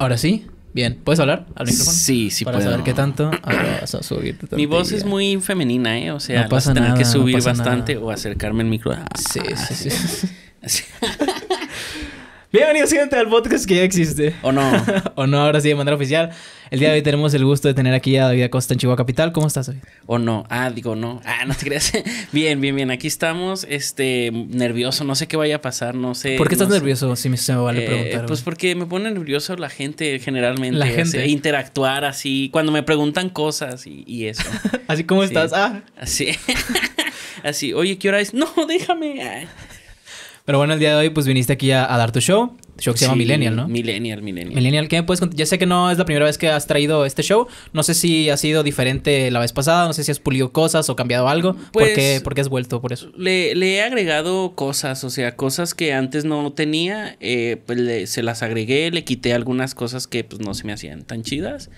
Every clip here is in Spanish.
Ahora sí, bien. ¿Puedes hablar al micrófono? Sí, sí Para puedo. saber qué tanto. Ah, Mi voz es muy femenina, ¿eh? O sea, pasa vas a tener que subir bastante o acercarme al micrófono. Ah, sí, sí. sí. Bienvenido gente, al podcast que ya existe. O no. o no, ahora sí, de manera oficial. El día de hoy tenemos el gusto de tener aquí a David Acosta en Chihuahua Capital. ¿Cómo estás hoy? O no. Ah, digo, no. Ah, no te creas. bien, bien, bien. Aquí estamos, este, nervioso. No sé qué vaya a pasar, no sé. ¿Por qué estás nervioso? Si me, se me vale eh, preguntar. Pues porque me pone nervioso la gente generalmente. La gente. interactuar así, cuando me preguntan cosas y, eso. así como estás. Ah. Así. así. Oye, ¿qué hora es? No, déjame. Ah. Pero bueno, el día de hoy pues viniste aquí a, dar tu show. show que se llama Millennial, ¿no? Millennial, Millennial. Millennial, ¿qué me puedes contar? Ya sé que no es la primera vez que has traído este show. No sé si ha sido diferente la vez pasada. No sé si has pulido cosas o cambiado algo. ¿Por, pues, qué, has vuelto por eso? Le, he agregado cosas, o sea, cosas que antes no tenía. Eh, pues se las agregué, le quité algunas cosas que pues no se me hacían tan chidas.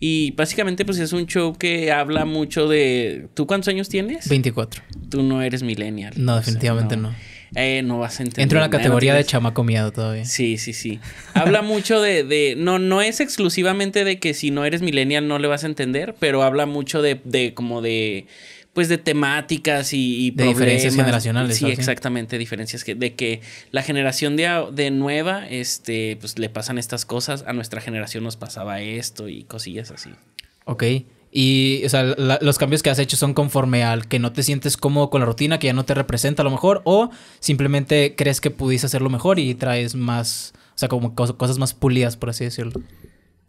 Y básicamente pues es un show que habla mucho de... ¿Tú cuántos años tienes? 24. Tú no eres millennial. No, definitivamente no eh, no vas a entender. Entra en la categoría de chamaco miedo todavía. Sí, sí, sí. habla mucho de, no, no es exclusivamente de que si no eres millennial no le vas a entender, pero habla mucho de, como de, pues de temáticas y, de diferencias generacionales. Sí, exactamente, diferencias que, de que la generación de, de, nueva, este, pues le pasan estas cosas, a nuestra generación nos pasaba esto y cosillas así. Ok. Y, o sea, los cambios que has hecho son conforme al que no te sientes cómodo con la rutina, que ya no te representa a lo mejor, o simplemente crees que pudiste hacerlo mejor y traes más, o sea, como cosas más pulidas, por así decirlo.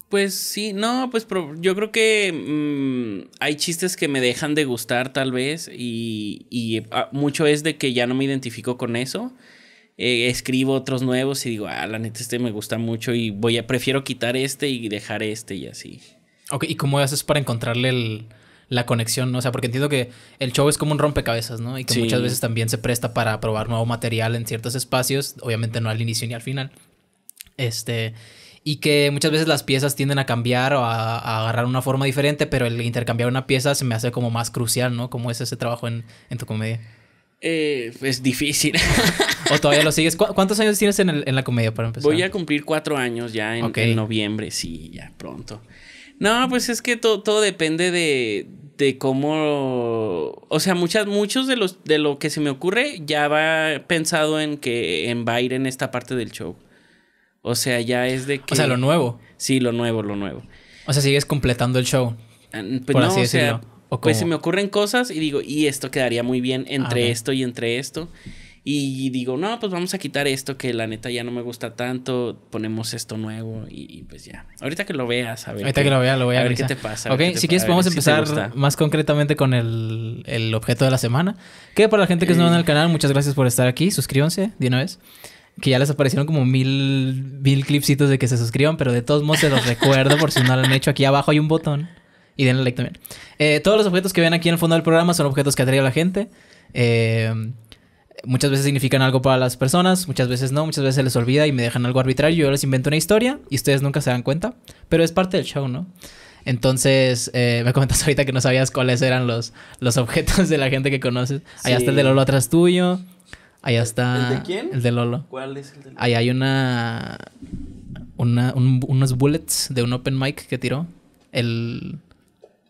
Pues sí, no, pues yo creo que mm, hay chistes que me dejan de gustar tal vez y, y ah, mucho es de que ya no me identifico con eso. Eh, escribo otros nuevos y digo, ah, la neta este me gusta mucho y voy a, prefiero quitar este y dejar este y así. Ok, ¿y cómo haces para encontrarle la conexión? O sea, porque entiendo que el show es como un rompecabezas, ¿no? Y que muchas veces también se presta para probar nuevo material en ciertos espacios, obviamente no al inicio ni al final. Este, y que muchas veces las piezas tienden a cambiar o a, agarrar una forma diferente, pero el intercambiar una pieza se me hace como más crucial, ¿no? ¿Cómo es ese trabajo en, tu comedia? Eh, es difícil. ¿O todavía lo sigues? ¿Cuántos años tienes en, la comedia para empezar? Voy a cumplir cuatro años ya en noviembre, sí, ya pronto. No, pues es que todo, todo depende de, cómo. O sea, muchas, muchos de los de lo que se me ocurre ya va pensado en que en va a ir en esta parte del show. O sea, ya es de que. O sea, lo nuevo. Sí, lo nuevo, lo nuevo. O sea, sigues completando el show. Pues no, O sea, pues se me ocurren cosas y digo, y esto quedaría muy bien ah, entre esto y entre esto. Y digo, no, pues vamos a quitar esto que la neta ya no me gusta tanto, ponemos esto nuevo y, pues ya. Ahorita que lo veas, a ver. Ahorita que lo vea, lo voy a, a ver. Qué te pasa. Ok, si quieres podemos empezar más concretamente con el, objeto de la semana. Que para la gente que es nueva en el canal, muchas gracias por estar aquí, suscríbanse de una vez que ya les aparecieron como mil, mil clipsitos de que se suscriban, pero de todos modos se los recuerdo por si no lo han hecho. Aquí abajo hay un botón y denle like también. Eh, todos los objetos que ven aquí en el fondo del programa son objetos que atrae a la gente. Eh, Muchas veces significan algo para las personas, muchas veces no, muchas veces se les olvida y me dejan algo arbitrario. Yo les invento una historia y ustedes nunca se dan cuenta, pero es parte del show, ¿no? Entonces, eh, me comentas ahorita que no sabías cuáles eran los, los objetos de la gente que conoces. ahí está el de Lolo atrás tuyo. Allá está. ¿El de quién? El de Lolo. ¿Cuál es el de Ahí hay una. unos bullets de un open mic que tiró. El.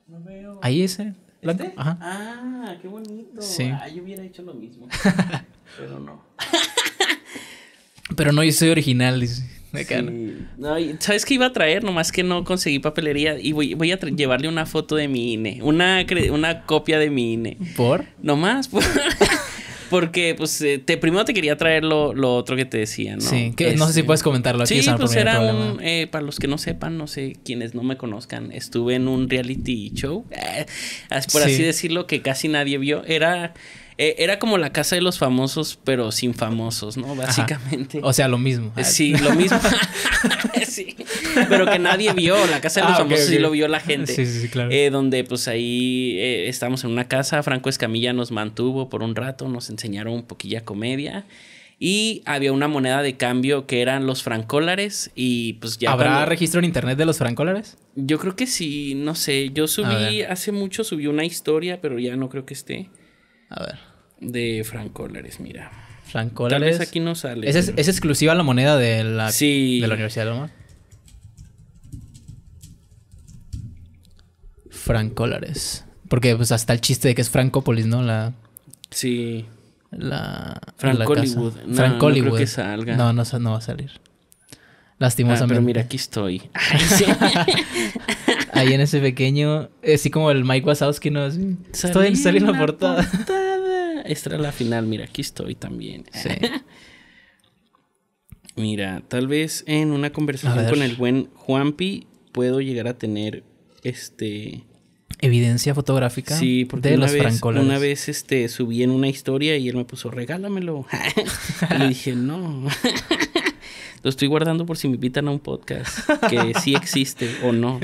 No Ahí ese blanco. ¿Este? Ajá. Ah, qué bonito. Sí. Ah, yo hubiera hecho lo mismo. pero no. pero no, yo soy original, dice. Sí. No, ¿Sabes qué iba a traer? Nomás que no conseguí papelería. Y voy, voy a llevarle una foto de mi INE. Una, una copia de mi INE. ¿Por? Nomás. Por... Porque, pues, eh, te, primero te quería traer lo, lo, otro que te decía, ¿no? Sí, que no sé si este, puedes comentarlo aquí. Sí, pues era un... Eh, para los que no sepan, no sé, quienes no me conozcan, estuve en un reality show, por así decirlo, que casi nadie vio. Era... Eh, era como la casa de los famosos, pero sin famosos, ¿no? Básicamente. O sea, lo mismo. Ah, sí, lo mismo. sí. Pero que nadie vio. La casa de los ah, famosos sí lo vio la gente. Sí, sí, sí claro. Eh, donde pues ahí estábamos eh, estamos en una casa. Franco Escamilla nos mantuvo por un rato, nos enseñaron un poquilla comedia. Y había una moneda de cambio que eran los francólares y pues ya... ¿Habrá registro en internet de los francólares? Yo creo que sí, no sé. Yo subí, hace mucho subí una historia, pero ya no creo que esté. A ver de Collares, mira. Collares. Tal aquí no sale. ¿Es, exclusiva la moneda de la, de la Universidad de Loma? Collares. Porque pues hasta el chiste de que es Francópolis, ¿no? La. Sí. La. Frank Hollywood. no, No, No, va a salir. Ah, Lastimosamente. pero mira, aquí estoy. Ahí en ese pequeño. Así eh, como el Mike Wazowski, ¿no? Así, estoy en la portada esta la final. Mira, aquí estoy también. Mira, tal vez en una conversación con el buen Juanpi puedo llegar a tener este evidencia fotográfica de los vez, Una vez este subí en una historia y él me puso, regálamelo. y le dije, no. Lo estoy guardando por si me invitan a un podcast que sí existe o no.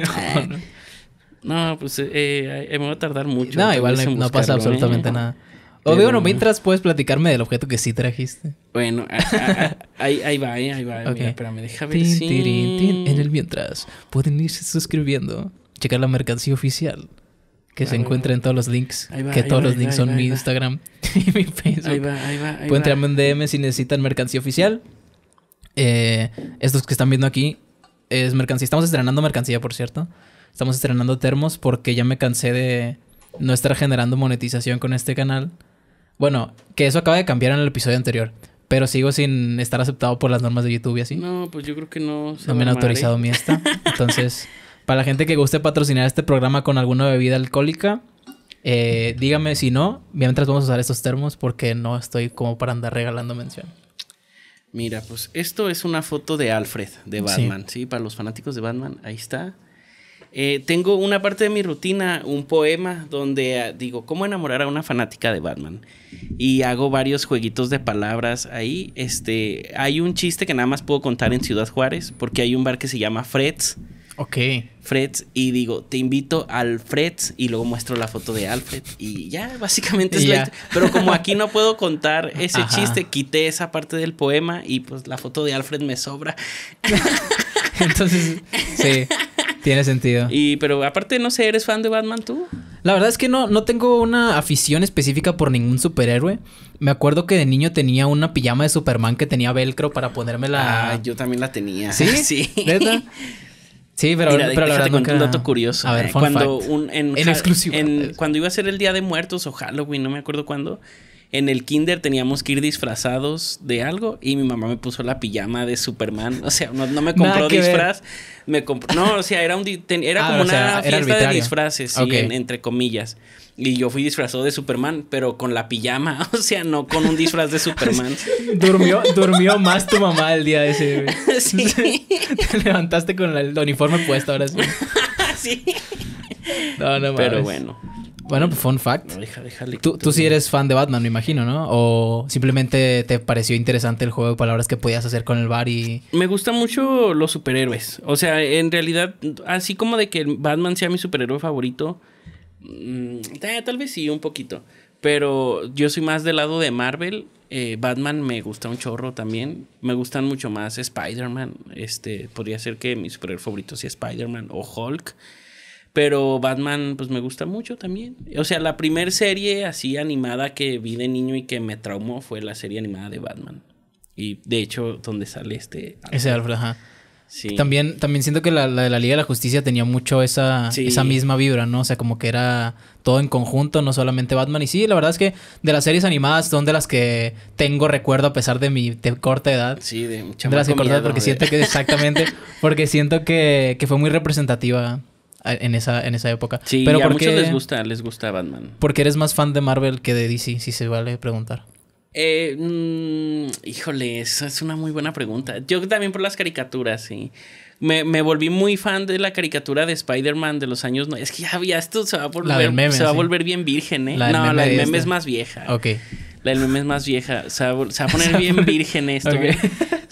no, pues eh, eh me va a tardar mucho. No, igual no, pasa ¿eh? absolutamente nada. O Obvio, bueno, mientras puedes platicarme del objeto que sí trajiste. Bueno, ahí, va, eh, ahí va. Ok. Mira, espérame, deja ver si... En el mientras, pueden irse suscribiendo, checar la mercancía oficial, que se encuentra en todos los links, que todos los links son mi Instagram y mi Facebook. Ahí va, ahí va. pueden tirarme un DM si necesitan mercancía oficial. Eh, estos que están viendo aquí es mercancía. Estamos estrenando mercancía, por cierto. Estamos estrenando termos porque ya me cansé de no estar generando monetización con este canal bueno, que eso acaba de cambiar en el episodio anterior. Pero sigo sin estar aceptado por las normas de YouTube y así. No, pues yo creo que no. También no me han autorizado ¿eh? mi esta. Entonces, para la gente que guste patrocinar este programa con alguna bebida alcohólica, eh, dígame si no. Mientras vamos a usar estos termos porque no estoy como para andar regalando mención. Mira, pues esto es una foto de Alfred, de Batman. ¿sí? para los fanáticos de Batman, ahí está. Eh, tengo una parte de mi rutina, un poema donde ah, digo, ¿cómo enamorar a una fanática de Batman? Y hago varios jueguitos de palabras ahí. Este, hay un chiste que nada más puedo contar en Ciudad Juárez, porque hay un bar que se llama Freds. Ok. Freds, y digo, te invito al Freds, y luego muestro la foto de Alfred, y ya, básicamente es Pero como aquí no puedo contar ese chiste, quité esa parte del poema, y pues la foto de Alfred me sobra. Entonces, sí. Tiene sentido. Y, pero aparte, no sé, ¿eres fan de Batman tú? La verdad es que no, no tengo una afición específica por ningún superhéroe. Me acuerdo que de niño tenía una pijama de Superman que tenía velcro para ponérmela. Ah, yo también la tenía. ¿Sí? Sí. ¿Verdad? Sí, pero, pero la verdad un dato curioso. A ver, cuando un en, exclusivo. cuando iba a ser el Día de Muertos o Halloween, no me acuerdo cuándo, en el kinder teníamos que ir disfrazados de algo y mi mamá me puso la pijama de Superman. O sea, no, me compró disfraz. Me no, o sea, era, un, era ah, como una fiesta de disfraces, entre comillas. Y yo fui disfrazado de Superman, pero con la pijama, o sea, no con un disfraz de Superman. durmió, durmió más tu mamá el día de ese. Sí. Te levantaste con el uniforme puesto ahora sí. sí. No, no, mames. Pero bueno. Bueno, pues, fun fact. tú, tú sí eres fan de Batman, me imagino, ¿no? O simplemente te pareció interesante el juego de palabras que podías hacer con el bar y. Me gustan mucho los superhéroes. O sea, en realidad, así como de que Batman sea mi superhéroe favorito, mm, eh, tal vez sí, un poquito. Pero yo soy más del lado de Marvel. Eh, Batman me gusta un chorro también. Me gustan mucho más Spider-Man. Este, podría ser que mi superhéroe favorito sea Spider-Man o Hulk. Pero Batman, pues me gusta mucho también. O sea, la primera serie así animada que vi de niño y que me traumó fue la serie animada de Batman. Y de hecho, donde sale este. Ese Alfred, ajá. Sí. También, también siento que la, la, de la Liga de la Justicia tenía mucho esa, esa misma vibra, ¿no? O sea, como que era todo en conjunto, no solamente Batman. Y sí, la verdad es que de las series animadas son de las que tengo recuerdo a pesar de mi corta edad. Sí, de mucha De las que porque ¿eh? siento que exactamente, porque siento que, que fue muy representativa en esa, en esa época. Sí, pero a muchos les gusta, les gusta Batman. Porque eres más fan de Marvel que de DC, si se vale preguntar. Eh, mm, híjole, esa es una muy buena pregunta. Yo también por las caricaturas, sí. Me, volví muy fan de la caricatura de Spider-Man de los años. No, es que ya, ya esto se va a volver, bien virgen, ¿eh? no, la del meme es más vieja. Ok. La del meme es más vieja. Se va, a poner bien virgen esto.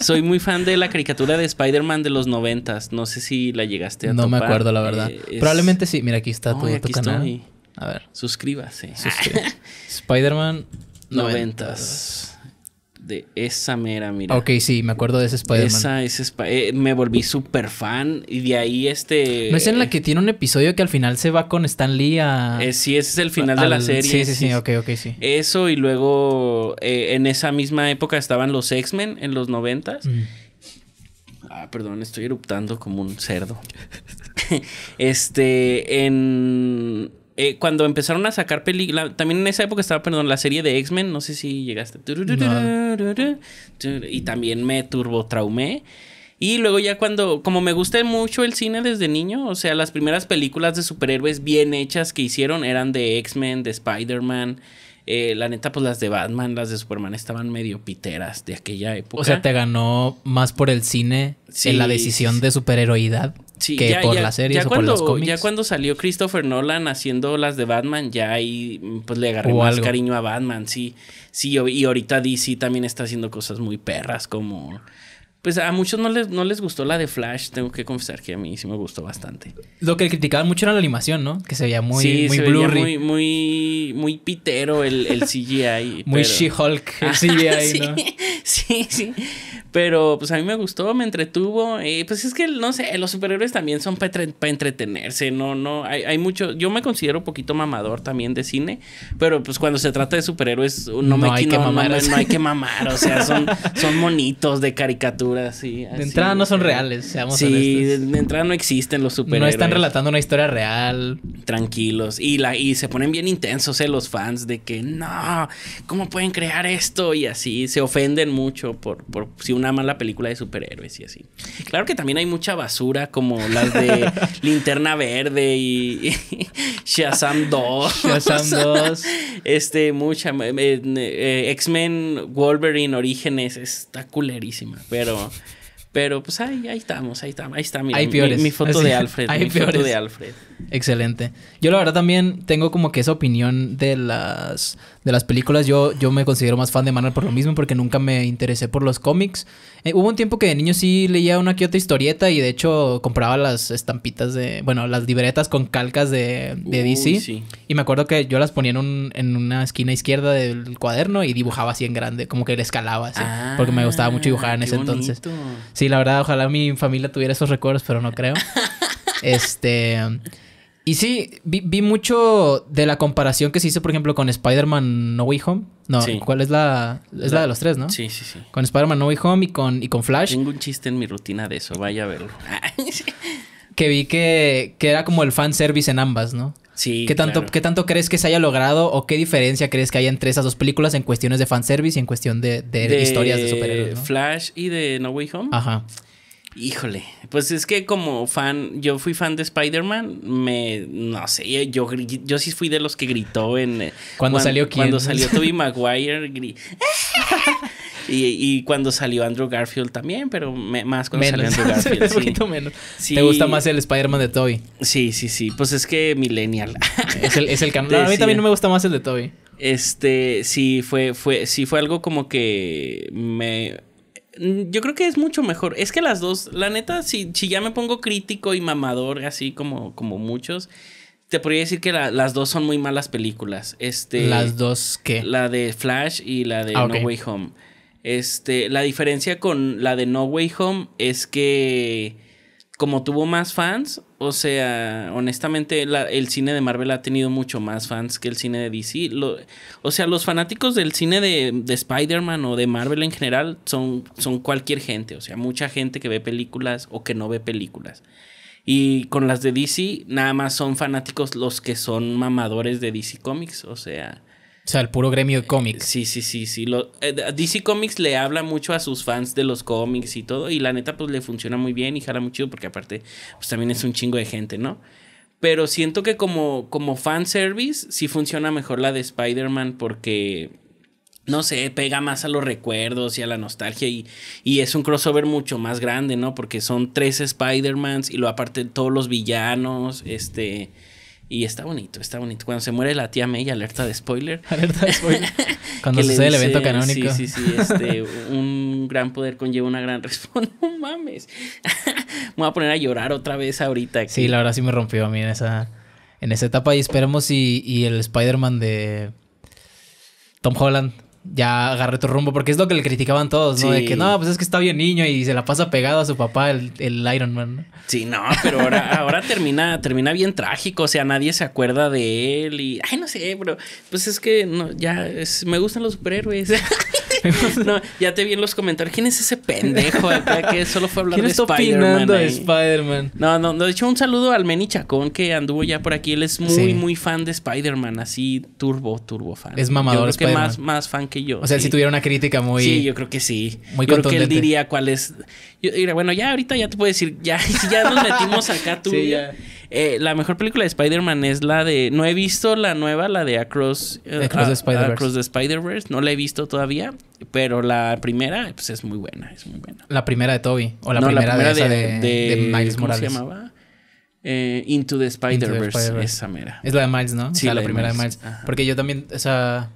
Soy muy fan de la caricatura de Spider-Man de los noventas. No sé si la llegaste a No me acuerdo, la verdad. Eh, Probablemente sí. Mira, aquí está tu, canal. A ver. Suscríbase. Spider-Man noventas de esa mera, mira. Ok, sí, me acuerdo de ese Spider-Man. Esa, ese eh, me volví súper fan y de ahí este... ¿No es en la eh, que tiene un episodio que al final se va con Stan Lee a...? Eh, sí, ese es el final de la serie. Sí, sí, sí, ok, ok, sí. Eso y luego en esa misma época estaban los X-Men en los noventas. Mm. Ah, perdón, estoy eruptando como un cerdo. este, en eh, cuando empezaron a sacar películas, también en esa época estaba, perdón, la serie de X-Men, no sé si llegaste. Y también me turbotraumé. Y luego ya cuando, como me gusté mucho el cine desde niño, o sea, las primeras películas de superhéroes bien hechas que hicieron eran de X-Men, de Spider-Man. Eh, la neta, pues las de Batman, las de Superman estaban medio piteras de aquella época. O sea, te ganó más por el cine en la decisión de superheroidad que por las series ya cuando, por los cómics. Ya cuando salió Christopher Nolan haciendo las de Batman, ya ahí pues le agarré más cariño a Batman, sí. Sí, y ahorita DC también está haciendo cosas muy perras como... Pues a muchos no les, no les gustó la de Flash, tengo que confesar que a mí sí me gustó bastante. Lo que criticaban mucho era la animación, ¿no? Que se veía muy, muy muy, pitero el, CGI. muy She-Hulk el ah, CGI, Sí, sí. Pero pues a mí me gustó, me entretuvo. ...y pues es que, no sé, los superhéroes también son para entretenerse, no, no, hay, mucho, yo me considero un poquito mamador también de cine, pero pues cuando se trata de superhéroes, uh, no, me hay que mamar. No, hay que mamar, o sea, son, son monitos de caricaturas. Sí, de entrada no son reales, seamos honestos. De, de, entrada no existen los superhéroes. No están relatando una historia real. Tranquilos, y, la, y se ponen bien intensos eh, los fans de que, no, ¿cómo pueden crear esto? Y así, se ofenden mucho por, por si uno nada más la película de superhéroes y así. Claro que también hay mucha basura, como las de Linterna Verde y, Shazam 2. Shazam 2. este, mucha. Eh, X-Men, Wolverine, Orígenes, está culerísima, pero. Pero pues ahí, ahí estamos, ahí estamos, ahí está mi, foto de Alfred. mi foto de Alfred. Excelente. Yo la verdad también tengo como que esa opinión de las de las películas. Yo, yo me considero más fan de Marvel por lo mismo, porque nunca me interesé por los cómics. Eh, hubo un tiempo que de niño sí leía una que otra historieta y de hecho compraba las estampitas de, bueno, las libretas con calcas de, DC. Y me acuerdo que yo las ponía en, una esquina izquierda del cuaderno y dibujaba así en grande, como que le escalaba así, porque me gustaba mucho dibujar en ah, ese entonces. Sí, la verdad, ojalá mi familia tuviera esos recuerdos, pero no creo. este... Y sí, vi, mucho de la comparación que se hizo, por ejemplo, con Spider-Man No Way Home. No, ¿cuál es la...? Es la, de los tres, ¿no? Sí, sí, sí. Con Spider-Man No Way Home y con, y con Flash. Tengo un chiste en mi rutina de eso, vaya a verlo. que vi que, que era como el fanservice en ambas, ¿no? Sí, ¿Qué tanto, ¿Qué tanto crees que se haya logrado o qué diferencia crees que hay entre esas dos películas en cuestiones de fanservice y en cuestión de, de, historias de superhéroes? Flash y de No Way Home. Ajá. Híjole, pues es que como fan, yo fui fan de Spider-Man, me, no sé, yo, yo sí fui de los que gritó en... Eh, cuando salió quién? Cuando salió Tobey Maguire, Y, cuando salió Andrew Garfield también, pero más cuando salió Andrew Garfield. sí. ¿Te gusta más el Spider-Man de Tobey? Sí, sí, sí. Pues es que Millennial. es el, es A mí también no me gusta más el de Tobey. Este, sí, fue, fue, sí fue algo como que me Mm, yo creo que es mucho mejor. Es que las dos, la neta, si, si ya me pongo crítico y mamador, así como, como muchos, te podría decir que las dos son muy malas películas. Este, ¿Las dos qué? La de Flash y la de ah, No Way Home. Este, la diferencia con la de No Way Home es que como tuvo más fans, o sea, honestamente el cine de Marvel ha tenido mucho más fans que el cine de DC. o sea, los fanáticos del cine de, de Spider-Man o de Marvel en general son, son cualquier gente, o sea, mucha gente que ve películas o que no ve películas. Y con las de DC, nada más son fanáticos los que son mamadores de DC Comics, o sea, o sea, el puro gremio de cómics. Sí, sí, sí, sí. Lo, eh, DC Comics le habla mucho a sus fans de los cómics y todo. Y la neta, pues le funciona muy bien y jala mucho porque aparte, pues también es un chingo de gente, ¿no? Pero siento que como, como fanservice sí funciona mejor la de Spider-Man porque, no sé, pega más a los recuerdos y a la nostalgia y, y es un crossover mucho más grande, ¿no? Porque son tres Spider-Mans y lo aparte todos los villanos, este... Y está bonito, está bonito. Cuando se muere la tía May, alerta de spoiler. Alerta de spoiler. Cuando sucede el evento ah, canónico. Sí, sí, sí. Este, un gran poder conlleva una gran respuesta. mames. me voy a poner a llorar otra vez ahorita. Sí, la verdad sí me rompió a mí en esa, en esa etapa. Y esperemos y el Spider-Man de Tom Holland ya agarré tu rumbo, porque es lo que le criticaban todos, ¿no? De que no, pues es que está bien niño y se la pasa pegado a su papá, el, el Iron Man. ¿no? Sí, no, pero ahora, ahora termina, termina bien trágico, o sea, nadie se acuerda de él y, ay, no sé, pero pues es que no, ya me gustan los superhéroes. no, ya te vi en los comentarios. ¿Quién es ese pendejo que solo fue hablar de Spider-Man? No, no, de hecho, un saludo al Meni Chacón que anduvo ya por aquí. Él es muy, muy fan de Spider-Man, así turbo, turbo fan. Es mamador. Yo creo que más, más fan que yo. O sea, si tuviera una crítica muy. Sí, yo creo que sí. Muy yo creo que él diría cuál es. Yo, bueno, ya ahorita ya te puedo decir, ya, ya nos metimos acá tú. sí, ya eh, la mejor película de Spider-Man es la de. No he visto la nueva, la de Across, eh, ah, Across, the, Spider the Spider verse No la he visto todavía. Pero la primera, pues es muy buena. Es muy buena. La primera de Toby. O la, primera, de, esa de, Miles ¿cómo Morales. se llamaba? Eh, Into the Spider-Verse. esa mera. Es la de Miles, ¿no? Sí, la, primera de Miles. Porque yo también, o sea.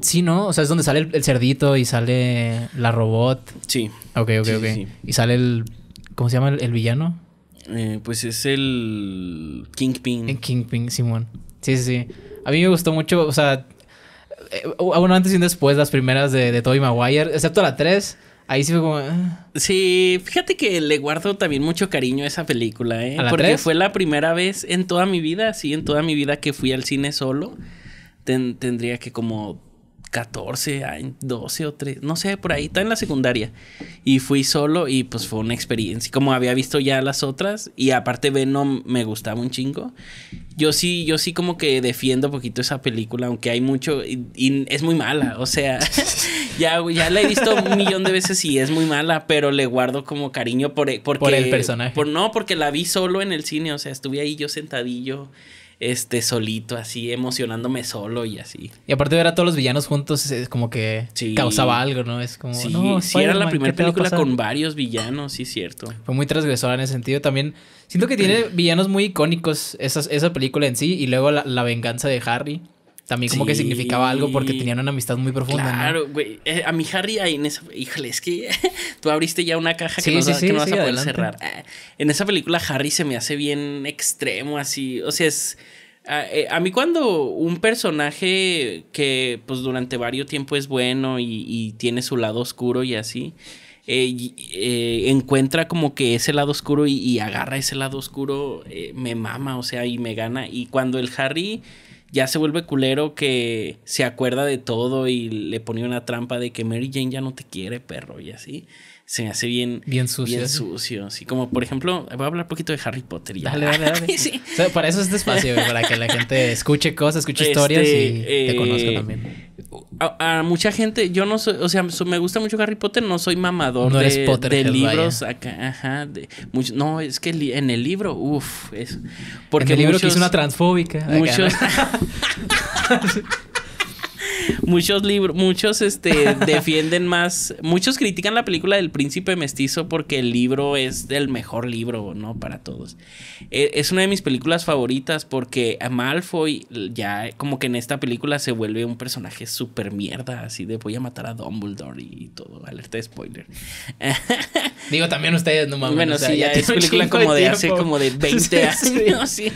Sí, ¿no? O sea, es donde sale el, cerdito y sale la robot. Sí. Ok, ok, ok. Y sale el. ¿Cómo se llama el villano? Eh, pues es el Kingpin. El Kingpin, Simón. Sí, sí, sí. A mí me gustó mucho, o sea, eh, Aún bueno, antes y después las primeras de, de Tobey Maguire, excepto la 3. Ahí sí fue como. Ah. Sí, fíjate que le guardo también mucho cariño a esa película, ¿eh? Porque fue la primera vez en toda mi vida, sí, en toda mi vida que fui al cine solo. tendría que como 14, 12 o 3, no sé, por ahí, está en la secundaria. Y fui solo y pues fue una experiencia. Como había visto ya las otras y aparte Venom me gustaba un chingo. Yo sí, yo sí como que defiendo un poquito esa película, aunque hay mucho y, es muy mala, o sea, ya, ya la he visto un millón de veces y es muy mala, pero le guardo como cariño por, e, por el personaje. Por, no, porque la vi solo en el cine, o sea, estuve ahí yo sentadillo este, solito, así, emocionándome solo y así. Y aparte de ver a todos los villanos juntos, es como que causaba algo, ¿no? Es como. Sí, no, era la primera película con varios villanos, sí, cierto. Fue muy transgresora en ese sentido. También siento que tiene villanos muy icónicos esa película en sí y luego la, la venganza de Harry también como que significaba algo porque tenían una amistad muy profunda. Claro, güey. Eh, a mi Harry ahí en Híjole, es que tú abriste ya una caja que no, vas a poder cerrar. Ah, en esa película Harry se me hace bien extremo, así. O sea, es... Ah, eh, a, mí cuando un personaje que pues durante varios tiempos es bueno y, tiene su lado oscuro y así, eh, encuentra como que ese lado oscuro y, agarra ese lado oscuro, me mama, o sea, y me gana. Y cuando el Harry ya se vuelve culero que se acuerda de todo y le ponía una trampa de que Mary Jane ya no te quiere, perro, y así. Se me hace bien, bien sucio. Bien sucio. Así como, por ejemplo, voy a hablar un poquito de Harry Potter. Ya. Dale, dale, dale. para eso es este espacio, para que la gente escuche cosas, escuche este, historias y te eh, conozca también a, mucha gente, yo no soy, o sea, me gusta mucho Harry Potter, no soy mamador de, libros acá, ajá, no, es que en el libro, uff, es porque el libro que es una transfóbica. Muchos muchos libros, muchos este, defienden más, muchos critican la película del príncipe mestizo porque el libro es del mejor libro, ¿no? Para todos. E, es una de mis películas favoritas porque Malfoy ya como que en esta película se vuelve un personaje súper mierda, así de voy a matar a Dumbledore y todo, alerta de spoiler. Digo, también ustedes, no mames. Bueno, o sea, ya, es película como de, hace como de 20 años, sí,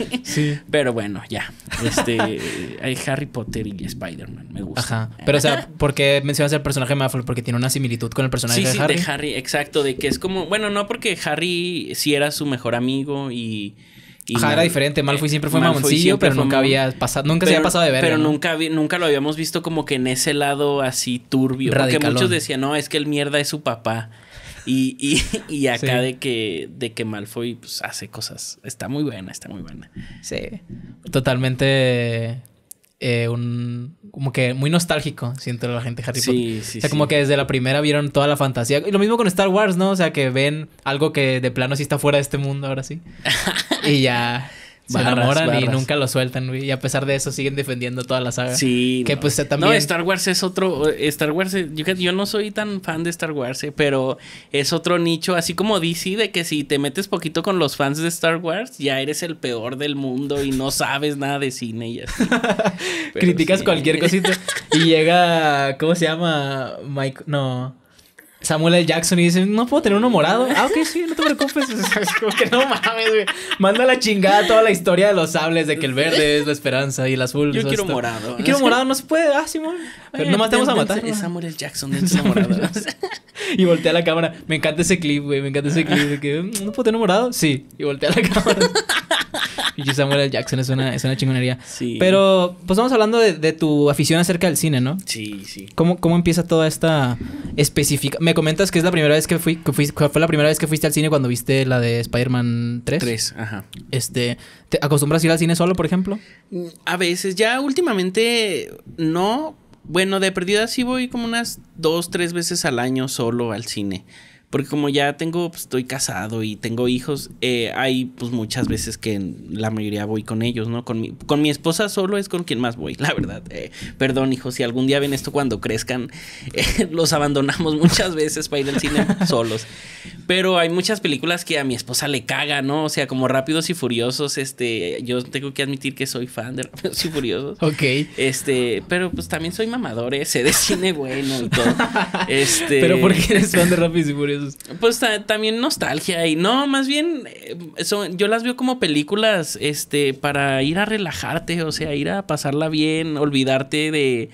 Pero bueno, ya. Este, hay Harry Potter y Spider-Man, me gusta. Pero, o sea, ¿por qué mencionas el personaje de Malfoy? Porque tiene una similitud con el personaje de Harry. Sí, de Harry, exacto. De que es como. Bueno, no, porque Harry sí era su mejor amigo y. era diferente. Malfoy eh, siempre fue mamoncillo, pero nunca había pasado, nunca se había pasado de ver, Pero nunca, nunca lo habíamos visto como que en ese lado así turbio. Porque muchos decían, no, es que el mierda es su papá. Y, acá de que de que Malfoy pues, hace cosas. Está muy buena, está muy buena. Sí. Totalmente eh, un como que muy nostálgico, siento la gente Harry sí, Sí, o sea, como que desde la primera vieron toda la fantasía. Y lo mismo con Star Wars, ¿no? O sea, que ven algo que de plano sí está fuera de este mundo ahora sí. y ya se enamoran y nunca lo sueltan, Y a pesar de eso siguen defendiendo toda la saga. Sí. Que pues también. No, Star Wars es otro. Eh, Star Wars, yo, no soy tan fan de Star Wars, eh, pero es otro nicho, así como DC, de que si te metes poquito con los fans de Star Wars, ya eres el peor del mundo y no sabes nada de cine y así. Criticas cualquier cosita y llega, ¿cómo se llama? Mike, no. Samuel L. Jackson y dice, no puedo tener uno morado. Ah, ok, sí, no te preocupes. Es que no mames, güey. Manda la chingada toda la historia de los sables, de que el verde es la esperanza y el azul. Yo pues, quiero morado. Yo quiero morado, no se puede. Ah, Simón. Pero no matemos a matar. Es Samuel L. Jackson, de morado. y voltea la cámara. Me encanta ese clip, güey. Me encanta ese clip. De que, mm, ¿no puedo tener morado? Sí. Y voltea la cámara. Y Samuel L. Jackson es una, chingonería. Sí. Pero, pues vamos hablando de, tu afición acerca del cine, ¿no? Sí, sí. ¿Cómo, cómo empieza toda esta específica? Me comentas que es la primera vez que fui, que fue la primera vez que fuiste al cine cuando viste la de Spider-Man 3. 3, ajá. Este, ¿te acostumbras a ir al cine solo, por ejemplo? A veces, ya últimamente no. Bueno, de perdida sí voy como unas dos, tres veces al año solo al cine. Porque como ya tengo, pues, estoy casado y tengo hijos, eh, hay pues muchas veces que la mayoría voy con ellos, ¿no? Con mi, esposa solo es con quien más voy, la verdad. Eh, perdón, hijos, si algún día ven esto cuando crezcan, eh, los abandonamos muchas veces para ir al cine solos. Pero hay muchas películas que a mi esposa le caga, ¿no? O sea, como Rápidos y Furiosos, este, yo tengo que admitir que soy fan de Rápidos y Furiosos. Ok. Este, pero pues también soy mamador, ese de cine bueno y todo. Este... pero ¿por qué eres fan de Rápidos y Furiosos? pues. también nostalgia y no, más bien eh, son, yo las veo como películas este para ir a relajarte, o sea, ir a pasarla bien, olvidarte de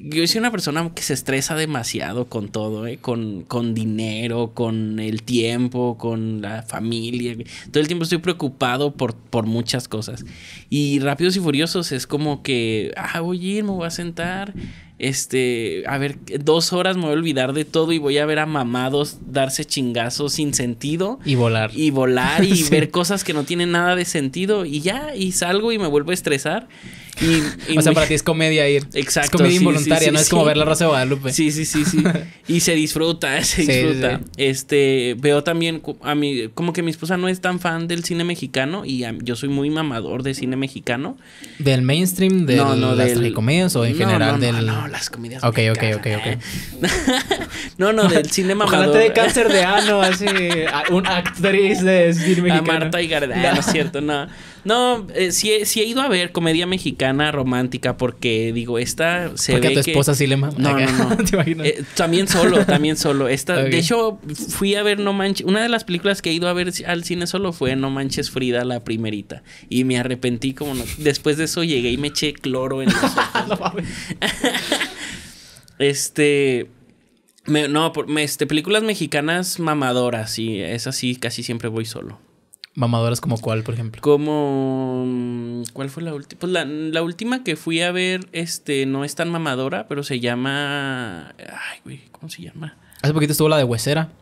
yo soy una persona que se estresa demasiado con todo, eh, con, dinero, con el tiempo, con la familia. Todo el tiempo estoy preocupado por, por muchas cosas. Y Rápidos y Furiosos es como que, ah, voy a ir, me voy a sentar este, a ver, dos horas me voy a olvidar de todo y voy a ver a mamados darse chingazos sin sentido. Y volar. Y volar y ver cosas que no tienen nada de sentido y ya, y salgo y me vuelvo a estresar. o sea, para ti es comedia ir. Exacto. Es comedia involuntaria, no es como ver La Rosa de Guadalupe. Sí, sí, sí, sí. y se disfruta, se disfruta. Este, veo también a mí, como que mi esposa no es tan fan del cine mexicano y yo soy muy mamador de cine mexicano. ¿Del mainstream? ¿De las telecomedias o en general no, del...? No, no, las comedias Ok, ok, ok, no, no, del cine mamador. Ojalá de cáncer de ano, así, un actriz de cine mexicano. Marta y no es cierto, no. No, eh, sí, he ido a ver comedia mexicana romántica porque digo, esta se porque ve. Porque a tu esposa sí le No, no, no. ¿Te imaginas? Eh, también solo, también solo. Esta, De hecho, fui a ver No Manches. Una de las películas que he ido a ver al cine solo fue No Manches Frida, la primerita. Y me arrepentí como no... Después de eso llegué y me eché cloro en los ojos. este. no, me, este, películas mexicanas mamadoras, y es así, casi siempre voy solo. Mamadoras como cuál, por ejemplo. Como. Mm, ¿Cuál fue la última? Pues la, última que fui a ver, este, no es tan mamadora, pero se llama. Ay, güey, ¿cómo se llama? Hace poquito estuvo la de Huesera.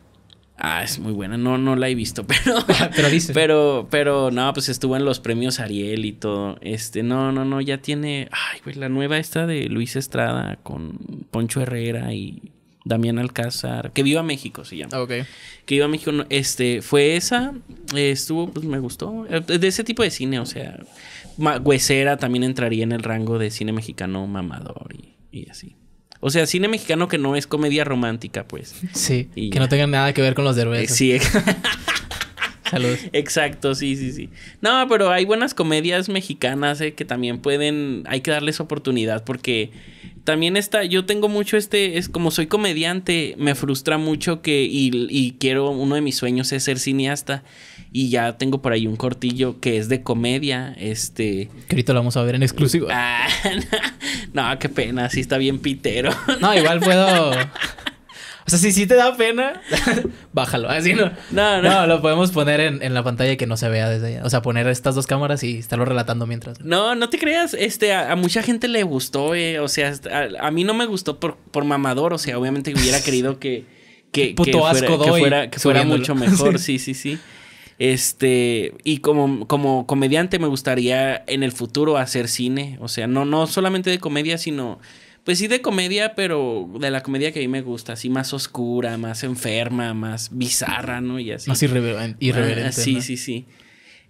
Ah, es muy buena. No, no la he visto, pero. pero dice. Pero, pero, no, pues estuvo en los premios Ariel y todo. Este, no, no, no, ya tiene. Ay, güey, la nueva esta de Luis Estrada con Poncho Herrera y Damián Alcázar, que viva México se llama. Ok. Que viva México, este, fue esa, estuvo, pues me gustó, eh, de ese tipo de cine, o sea, Huesera también entraría en el rango de cine mexicano mamador y, así. O sea, cine mexicano que no es comedia romántica, pues. Sí, que no tenga nada que ver con los derbez. Eh, Exacto, sí, sí, sí. No, pero hay buenas comedias mexicanas eh, que también pueden, hay que darles oportunidad porque también está, yo tengo mucho este, es como soy comediante, me frustra mucho que, y, y, quiero, uno de mis sueños es ser cineasta, y ya tengo por ahí un cortillo que es de comedia, este... Que ahorita lo vamos a ver en exclusivo. no, ah, no, qué pena, sí está bien pitero. No, igual puedo... O sea, si sí te da pena, bájalo. Así no. No, no. lo podemos poner en, la pantalla que no se vea desde allá. O sea, poner estas dos cámaras y estarlo relatando mientras. No, no te creas. Este, a, mucha gente le gustó, eh. O sea, a, mí no me gustó por, por mamador. O sea, obviamente hubiera querido que. que Puto que fuera, que fuera, mucho mejor. sí, sí, sí. Este, y como, como comediante me gustaría en el futuro hacer cine, o sea, no, no solamente de comedia, sino pues sí de comedia, pero de la comedia que a mí me gusta, así más oscura, más enferma, más bizarra, ¿no? Y así. Más ah, irreverente. sí, sí, sí.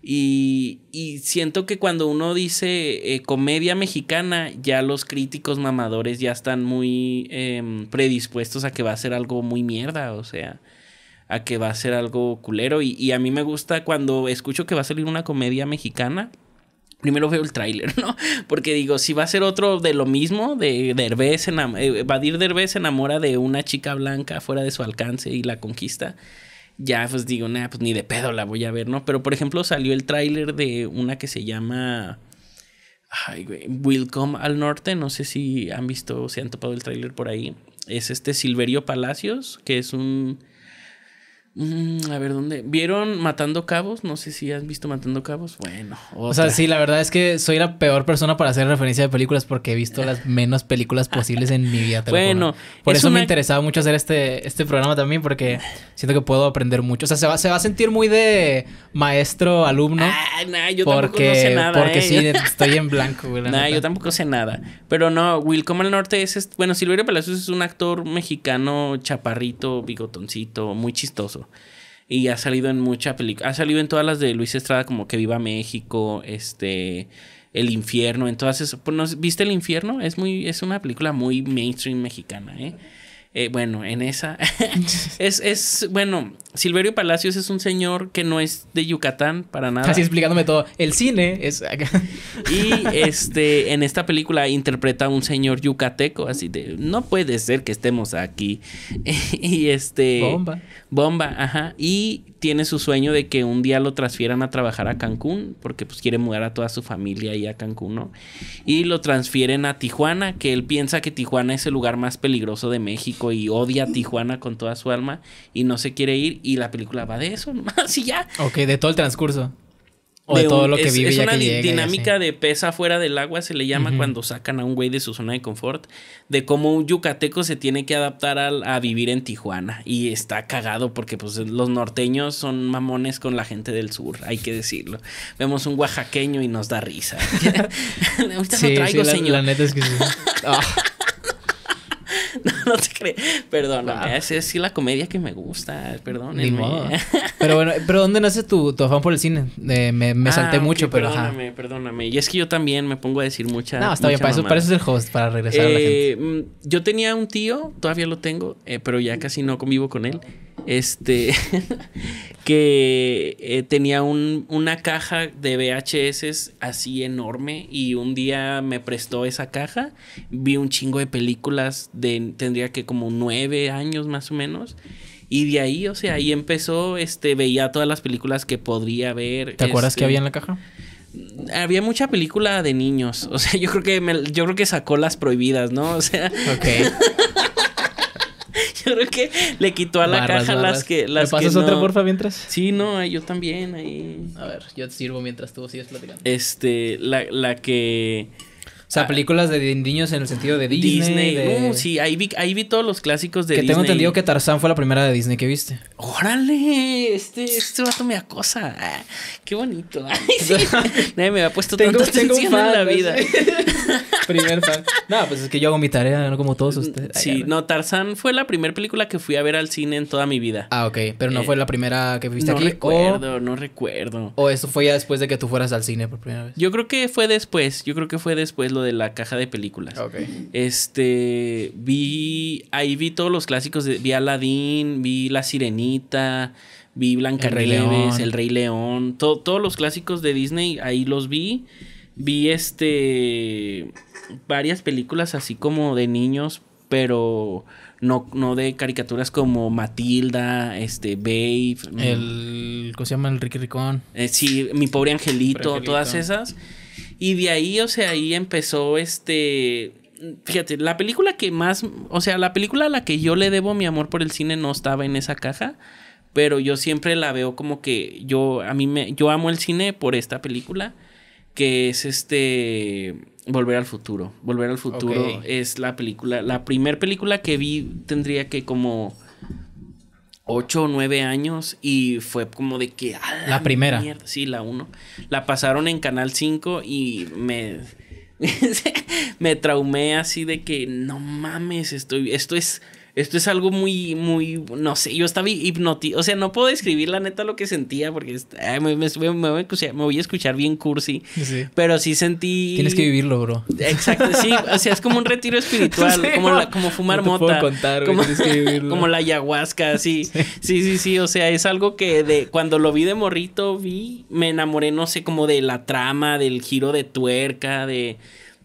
Y, siento que cuando uno dice eh, comedia mexicana, ya los críticos mamadores ya están muy em, predispuestos a que va a ser algo muy mierda, o sea, a que va a ser algo culero. Y, y a mí me gusta cuando escucho que va a salir una comedia mexicana Primero veo el tráiler, ¿no? Porque digo, si va a ser otro de lo mismo, de Derbez, eh, Derbez se enamora de una chica blanca fuera de su alcance y la conquista, ya pues digo, nada, pues ni de pedo la voy a ver, ¿no? Pero por ejemplo salió el tráiler de una que se llama... Ay, güey, Welcome al Norte, no sé si han visto, o se han topado el tráiler por ahí. Es este Silverio Palacios, que es un Mm, a ver, ¿dónde? ¿Vieron Matando Cabos? No sé si has visto Matando Cabos. Bueno. O sea, sí, la verdad es que soy la peor persona para hacer referencia de películas porque he visto las menos películas posibles en mi vida. Bueno. Por eso me interesaba mucho hacer este, este programa también porque siento que puedo aprender mucho. O sea, se va, se va a sentir muy de maestro, alumno. Ah, nah, yo tampoco sé nada. Porque sí, ¿eh? estoy en blanco, güey. Nah, yo tampoco sé nada. Pero no, Will Como el Norte es... Bueno, Silverio Palacios es un actor mexicano chaparrito, bigotoncito, muy chistoso. Y ha salido en mucha película. Ha salido en todas las de Luis Estrada, como Que Viva México, este. El infierno, entonces, pues, ¿viste El infierno? Es muy, es una película muy mainstream mexicana, Eh, eh bueno, en esa. es, es, bueno, Silverio Palacios es un señor que no es de Yucatán para nada. Así explicándome todo. El cine es acá. Y este, en esta película interpreta a un señor yucateco, así de, no puede ser que estemos aquí. y este... Bomba. Bomba, ajá. Y tiene su sueño de que un día lo transfieran a trabajar a Cancún, porque pues quiere mudar a toda su familia ahí a Cancún, ¿no? Y lo transfieren a Tijuana, que él piensa que Tijuana es el lugar más peligroso de México y odia a Tijuana con toda su alma y no se quiere ir y la película va de eso, más y ya. Ok, de todo el transcurso. O de, todo lo que vive. Es una dinámica de pesa fuera del agua, se le llama cuando sacan a un güey de su zona de confort, de cómo un yucateco se tiene que adaptar a, vivir en Tijuana. Y está cagado porque pues los norteños son mamones con la gente del sur, hay que decirlo. Vemos un oaxaqueño y nos da risa. Ahorita traigo, la, señor. neta es que ah. no, no te crees. perdón, Es, sí la comedia que me gusta. perdón Pero bueno, ¿pero dónde nace tu, afán por el cine? Eh, me, ah, salté mucho, pero Perdóname, ajá. perdóname. Y es que yo también me pongo a decir mucha. No, está bien. Para eso, para eso, es el host, para regresar a la gente. Eh, mm, yo tenía un tío, todavía lo tengo, eh, pero ya casi no convivo con él este, que eh, tenía una caja de VHS así enorme y un día me prestó esa caja. Vi un chingo de películas de, tendría que como nueve años más o menos. Y de ahí, o sea, ahí empezó, este, veía todas las películas que podría ver. ¿Te acuerdas que este, había en la caja? había mucha película de niños. O sea, yo creo que yo creo que sacó las prohibidas, ¿no? O sea. creo que le quitó a la caja las que. Las ¿Me pasas otra porfa mientras? Sí, no, yo también ahí. A ver, yo te sirvo mientras tú sigues platicando. Este, la, la que o sea, ah. películas de niños en el sentido de Disney. Disney. sí, ahí vi, ahí vi todos los clásicos de que Disney. Que tengo entendido que Tarzán fue la primera de Disney que viste. ¡Órale! Este, este vato me acosa. Ah, ¡Qué bonito! Nadie me ha puesto tengo, tengo atención en la vida. primer fan. No, pues es que yo hago mi tarea, no como todos mm, ustedes. sí, no, Tarzán fue la primera película que fui a ver al cine en toda mi vida. Ah, ok. Pero no eh, fue la primera que viste no aquí. No recuerdo, no recuerdo. O eso fue ya después de que tú fueras al cine por primera vez. Yo creo que fue después. Yo creo que fue después de la caja de películas. Este, vi, ahí vi todos los clásicos, de, vi Aladdin, vi La Sirenita, vi Blanca el, el Rey León, todos los clásicos de Disney, ahí los vi. Vi este, varias películas así como de niños, pero no, no de caricaturas como Matilda, este, Babe. El, ¿cómo se llama? El Ricky Ricón. Eh, sí, Mi Pobre Angelito, todas esas. Y de ahí, o sea, ahí empezó este... Fíjate, la película que más, o sea, la película a la que yo le debo mi amor por el cine no estaba en esa caja, pero yo siempre la veo como que yo a mí me yo amo el cine por esta película que es este Volver al futuro. Volver al futuro es la película, la primer película que vi tendría que como 8 o 9 años y fue como de que... la, primera. Sí, la uno. La pasaron en Canal 5 y me... me traumé así de que no mames, estoy, esto es esto es algo muy, muy, no sé, yo estaba hipnotizado, o sea, no puedo describir la neta lo que sentía porque me, me, voy me, voy a escuchar bien cursi, pero sí sentí... Tienes que vivirlo, bro. Exacto, sí, o sea, es como un retiro espiritual, como, como fumar moto. contar, como, como la ayahuasca, sí. sí. sí, sí, sí, o sea, es algo que de cuando lo vi de morrito, vi, me enamoré, no sé, como de la trama, del giro de tuerca, de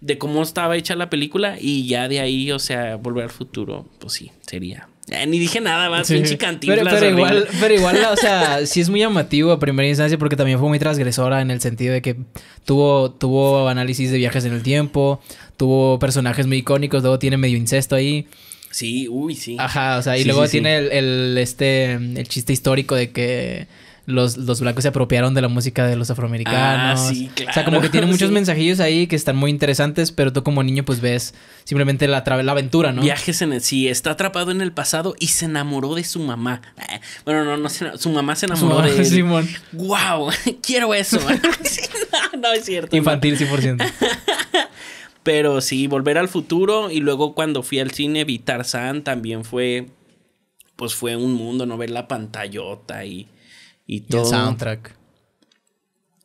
de cómo estaba hecha la película y ya de ahí, o sea, volver al futuro, pues sí, sería. Eh, ni dije nada más, un pinche Pero, igual, pero igual, o sea, sí es muy llamativo a primera instancia porque también fue muy transgresora en el sentido de que tuvo, tuvo análisis de viajes en el tiempo, tuvo personajes muy icónicos, luego tiene medio incesto ahí. Sí, uy, sí. Ajá, o sea, y luego tiene el, este, el chiste histórico de que los, blancos se apropiaron de la música de los afroamericanos. Ah, o sea, como que tiene muchos mensajillos ahí que están muy interesantes, pero tú como niño pues ves simplemente la, la aventura, ¿no? Viajes en el... Sí, está atrapado en el pasado y se enamoró de su mamá. Eh, bueno, no, no, su mamá se enamoró de Simón. ¡Wow! Quiero eso. no, es cierto. Infantil 100%. pero sí, volver al futuro y luego cuando fui al cine evitar San también fue... Pues fue un mundo, ¿no? Ver la pantallota y y, todo. soundtrack.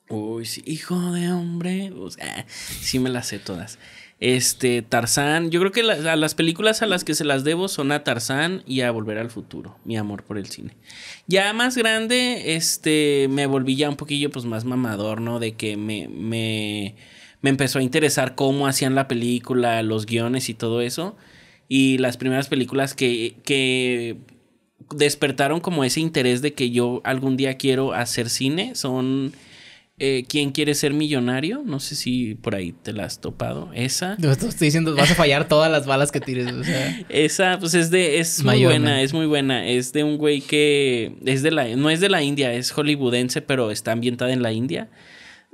Uy, sí, hijo de hombre. sí me las sé todas. Este, Tarzán. Yo creo que las películas a las que se las debo son a Tarzán y a Volver al Futuro. Mi amor por el cine. Ya más grande, este, me volví ya un poquillo pues más mamador, ¿no? De que me, me, empezó a interesar cómo hacían la película, los guiones y todo eso. Y las primeras películas que, que despertaron como ese interés de que yo algún día quiero hacer cine son eh, ¿Quién quiere ser millonario? No sé si por ahí te la has topado. Esa. estoy diciendo, vas a fallar todas las balas que tires. Esa, pues es de. Es muy buena, es muy buena. Es de un güey que. Es de la. No es de la India, es hollywoodense, pero está ambientada en la India.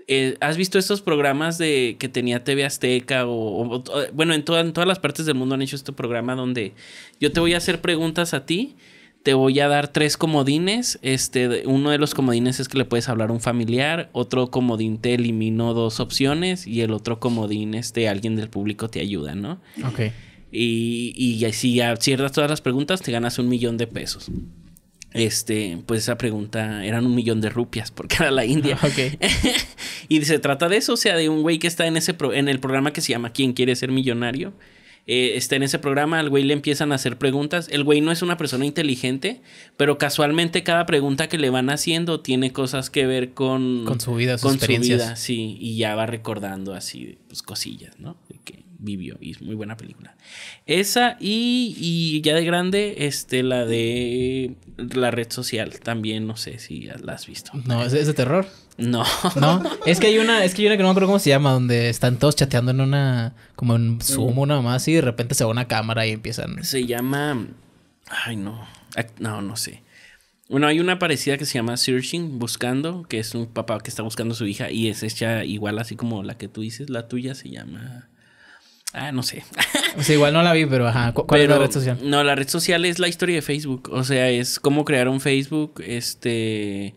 Eh, ¿Has visto estos programas de que tenía TV Azteca o, bueno, en, en todas las partes del mundo han hecho este programa donde yo te voy a hacer preguntas a ti te voy a dar tres comodines. Este, uno de los comodines es que le puedes hablar a un familiar, otro comodín te eliminó dos opciones y el otro comodín, este, alguien del público te ayuda, ¿no? Ok. Y, y si cierras todas las preguntas, te ganas un millón de pesos. Este, pues esa pregunta eran un millón de rupias porque era la India. Ah, y se trata de eso, o sea, de un güey que está en ese en el programa que se llama ¿Quién quiere ser millonario? Eh, está en ese programa, al güey le empiezan a hacer preguntas. El güey no es una persona inteligente, pero casualmente cada pregunta que le van haciendo tiene cosas que ver con... Con su vida, con Su sí, y ya va recordando así, pues cosillas, ¿no? Que vivió y es muy buena película. Esa y, y ya de grande, este, la de la red social también, no sé si la has visto. No, es de terror. No. No, es que hay una, es que hay una que no me acuerdo cómo se llama, donde están todos chateando en una, como en Zoom o mm. nada más, y de repente se va una cámara y empiezan. Se llama, ay no, no, no sé. Bueno, hay una parecida que se llama Searching, buscando, que es un papá que está buscando a su hija y es hecha igual así como la que tú dices, la tuya se llama... Ah, no sé. o sea, igual no la vi, pero ajá. ¿Cuál es la red social? No, la red social es la historia de Facebook. O sea, es cómo crear un Facebook, este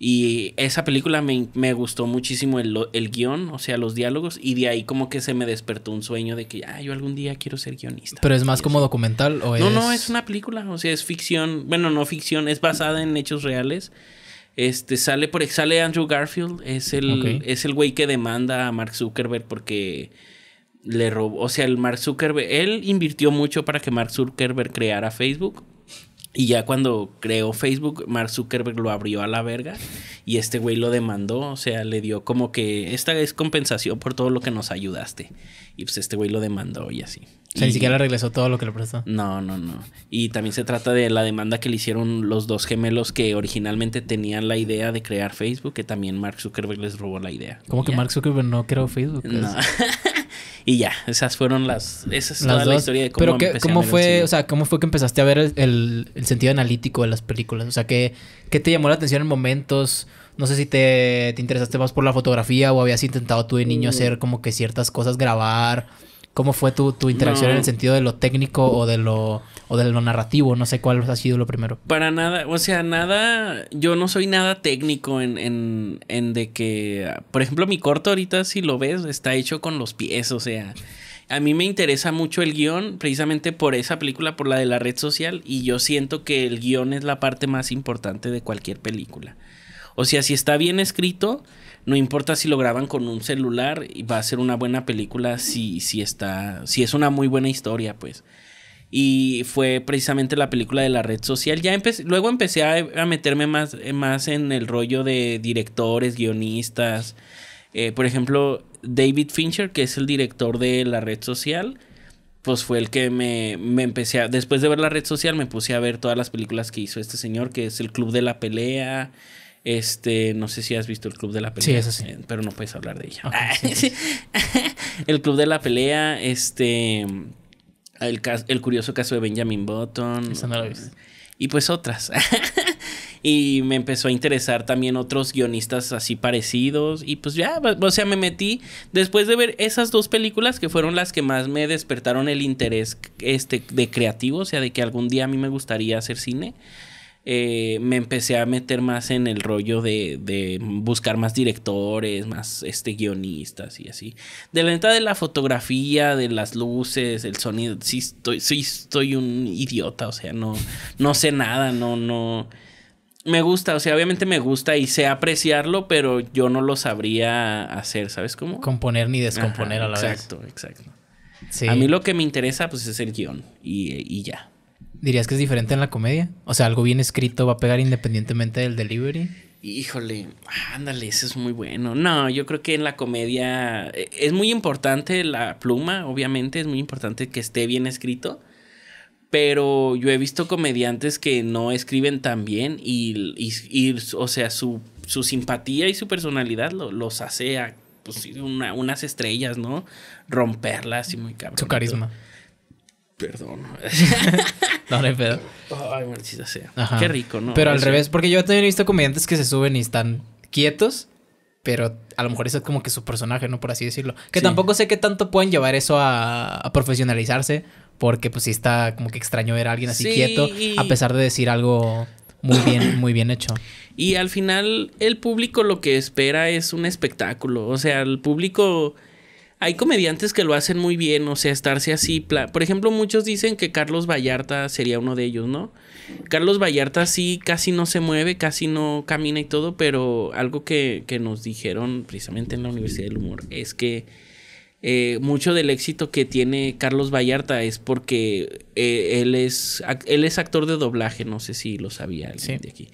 y esa película me, gustó muchísimo el, guión, o sea, los diálogos, y de ahí como que se me despertó un sueño de que, ah, yo algún día quiero ser guionista. ¿Pero es más como documental o es...? No, no, es una película, o sea, es ficción, bueno, no ficción, es basada en hechos reales. Este, sale, por, sale Andrew Garfield, es el, es el güey que demanda a Mark Zuckerberg porque le robó, o sea, el Mark Zuckerberg, él invirtió mucho para que Mark Zuckerberg creara Facebook. Y ya cuando creó Facebook, Mark Zuckerberg lo abrió a la verga y este güey lo demandó, o sea, le dio como que esta es compensación por todo lo que nos ayudaste. Y pues este güey lo demandó y así. O sea, ni siquiera regresó todo lo que le prestó. No, no, no. Y también se trata de la demanda que le hicieron los dos gemelos que originalmente tenían la idea de crear Facebook, que también Mark Zuckerberg les robó la idea. Como que Mark Zuckerberg no creó Facebook? No. Y ya, esas fueron las. Esa toda la historia de cómo Pero que, ¿cómo fue, o sea, cómo fue que empezaste a ver el, sentido analítico de las películas? O sea, ¿qué, ¿qué, te llamó la atención en momentos? No sé si te, te interesaste más por la fotografía o habías intentado tú de niño mm. hacer como que ciertas cosas, grabar. ¿Cómo fue tu, interacción en el sentido de lo técnico o de lo, o de lo narrativo? No sé cuál ha sido lo primero. Para nada, o sea, nada, yo no soy nada técnico en, en, en de que, por ejemplo, mi corto ahorita, si lo ves, está hecho con los pies, o sea, a mí me interesa mucho el guión precisamente por esa película, por la de la red social, y yo siento que el guión es la parte más importante de cualquier película. O sea, si está bien escrito, no importa si lo graban con un celular, va a ser una buena película si, si está, si es una muy buena historia, pues. Y fue precisamente la película de la red social. Ya luego empecé a, meterme más, más, en el rollo de directores, guionistas. Eh, por ejemplo, David Fincher, que es el director de la red social, pues fue el que me, me, empecé a... Después de ver la red social me puse a ver todas las películas que hizo este señor, que es El Club de la Pelea, este, no sé si has visto el Club de la Pelea. Eh, pero no puedes hablar de ella. el Club de la Pelea, este. El, curioso caso de Benjamin Button. y pues otras. y me empezó a interesar también otros guionistas así parecidos y pues ya, o sea, me metí después de ver esas dos películas que fueron las que más me despertaron el interés este de creativo, o sea, de que algún día a mí me gustaría hacer cine. Eh, me empecé a meter más en el rollo de, buscar más directores, más este, guionistas y así. De la neta de la fotografía, de las luces, el sonido, sí estoy, sí estoy un idiota, o sea, no, no sé nada, no, no me gusta, o sea, obviamente me gusta y sé apreciarlo, pero yo no lo sabría hacer, ¿sabes cómo? Componer ni descomponer a la exacto, vez. Exacto, exacto. A mí lo que me interesa, pues, es el guión y ya. ¿Dirías que es diferente en la comedia? O sea, algo bien escrito va a pegar independientemente del delivery. Híjole, ándale, eso es muy bueno. No, yo creo que en la comedia eh, es muy importante la pluma, obviamente, es muy importante que esté bien escrito. Pero yo he visto comediantes que no escriben tan bien y, y, o sea, su, simpatía y su personalidad lo, los hace a, pues, una, unas estrellas, ¿no? Romperlas y muy cabrón. Su carisma. Perdón. no, no pedo. Ay, maldita sea. Qué rico, ¿no? Pero al revés, porque yo también he visto comediantes que se suben y están quietos pero a lo mejor eso es como que su personaje, ¿no? Por así decirlo. Que tampoco sé qué tanto pueden llevar eso a, profesionalizarse, porque pues sí está como que extraño ver a alguien así quieto, a pesar de decir algo muy bien, muy bien hecho. Y al final el público lo que espera es un espectáculo, o sea, el público hay comediantes que lo hacen muy bien, o sea, estarse así. Por ejemplo, muchos dicen que Carlos Vallarta sería uno de ellos, ¿no? Carlos Vallarta sí casi no se mueve, casi no camina y todo, pero algo que, nos dijeron precisamente en la Universidad del Humor es que eh, mucho del éxito que tiene Carlos Vallarta es porque eh, él, es, él es actor de doblaje, no sé si lo sabía el de aquí.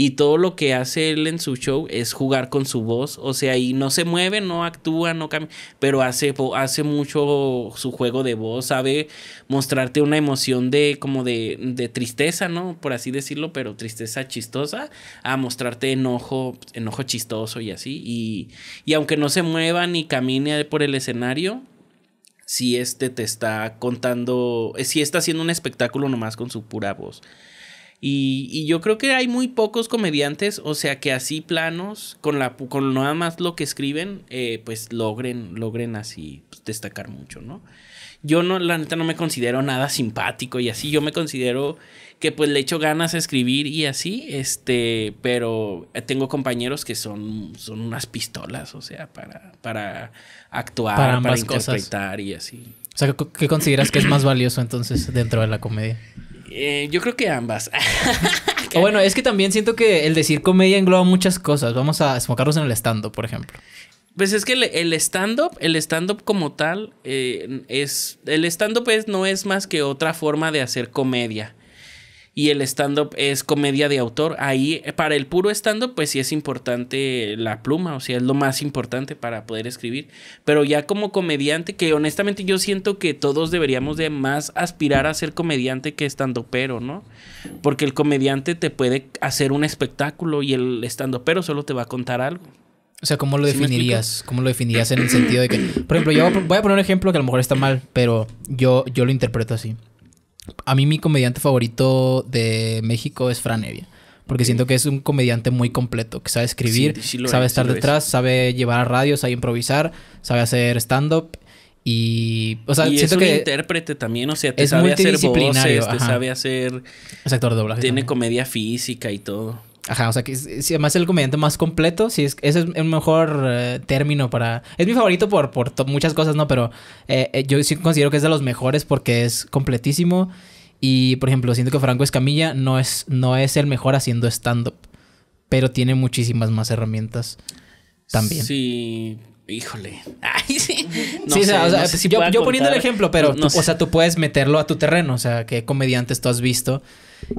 Y todo lo que hace él en su show es jugar con su voz. O sea, y no se mueve, no actúa, no cambia. Pero hace, hace mucho su juego de voz. Sabe mostrarte una emoción de como de, de tristeza, ¿no? Por así decirlo, pero tristeza chistosa. A mostrarte enojo, enojo chistoso y así. Y, y aunque no se mueva ni camine por el escenario si este te está contando, eh, si está haciendo un espectáculo nomás con su pura voz. Y, yo creo que hay muy pocos comediantes, o sea, que así planos, con, la, con nada más lo que escriben, eh, pues logren, logren así pues, destacar mucho, ¿no? Yo no, la neta no me considero nada simpático y así, yo me considero que pues le echo ganas a escribir y así, este, pero tengo compañeros que son, son unas pistolas, o sea, para, para actuar, para, interpretar y así. O sea, ¿qué consideras que es más valioso entonces dentro de la comedia? Eh, yo creo que ambas. o bueno, es que también siento que el decir comedia engloba muchas cosas. Vamos a enfocarnos en el stand-up, por ejemplo. Pues es que el stand-up, el stand-up como tal, eh, es. El stand-up no es más que otra forma de hacer comedia y el stand-up es comedia de autor. Ahí, eh, para el puro stand-up, pues sí es importante la pluma, o sea, es lo más importante para poder escribir. Pero ya como comediante, que honestamente yo siento que todos deberíamos de más aspirar a ser comediante que stand-upero, ¿no? Porque el comediante te puede hacer un espectáculo y el stand-upero solo te va a contar algo. O sea, ¿cómo lo definirías? ¿Cómo lo definirías en el sentido de que, por ejemplo, yo voy a poner un ejemplo que a lo mejor está mal, pero yo, yo lo interpreto así a mí mi comediante favorito de México es Fran Evia. Porque siento que es un comediante muy completo, que sabe escribir, sabe estar detrás, sabe llevar a radio, sabe improvisar, sabe hacer stand-up. Y, o sea, siento es un que intérprete también, o sea, sabe hacer sabe hacer... Es actor de doblaje. Tiene comedia física y todo. Ajá, o sea, que es, es, el comediante más completo, sí, es, ese es el mejor eh, término para... Es mi favorito por, por muchas cosas, ¿no? Pero eh, eh, yo sí considero que es de los mejores porque es completísimo y, por ejemplo, siento que Franco Escamilla no es, no es el mejor haciendo stand-up, pero tiene muchísimas más herramientas también. Sí, Híjole. Ay, sí. No sí o yo, poniendo el ejemplo, pero o sea, tú puedes meterlo a tu terreno. O sea, qué comediantes tú has visto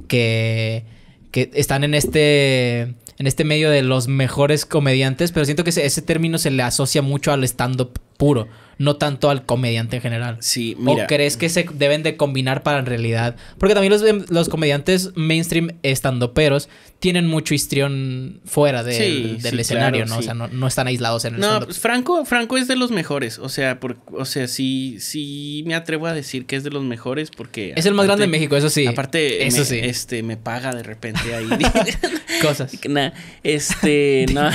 que que están en este en este medio de los mejores comediantes, pero siento que ese, ese término se le asocia mucho al stand-up puro no tanto al comediante en general. Sí, ¿O crees que se deben de combinar para en realidad? Porque también los, los comediantes mainstream estando peros tienen mucho histrión fuera del escenario, ¿no? O sea, no, están aislados en el No, pues, Franco, Franco es de los mejores. O sea, por, o sea, sí, sí me atrevo a decir que es de los mejores porque. Es el más grande de México, eso sí. Aparte, eso sí. este, me paga de repente ahí. Cosas. este, no,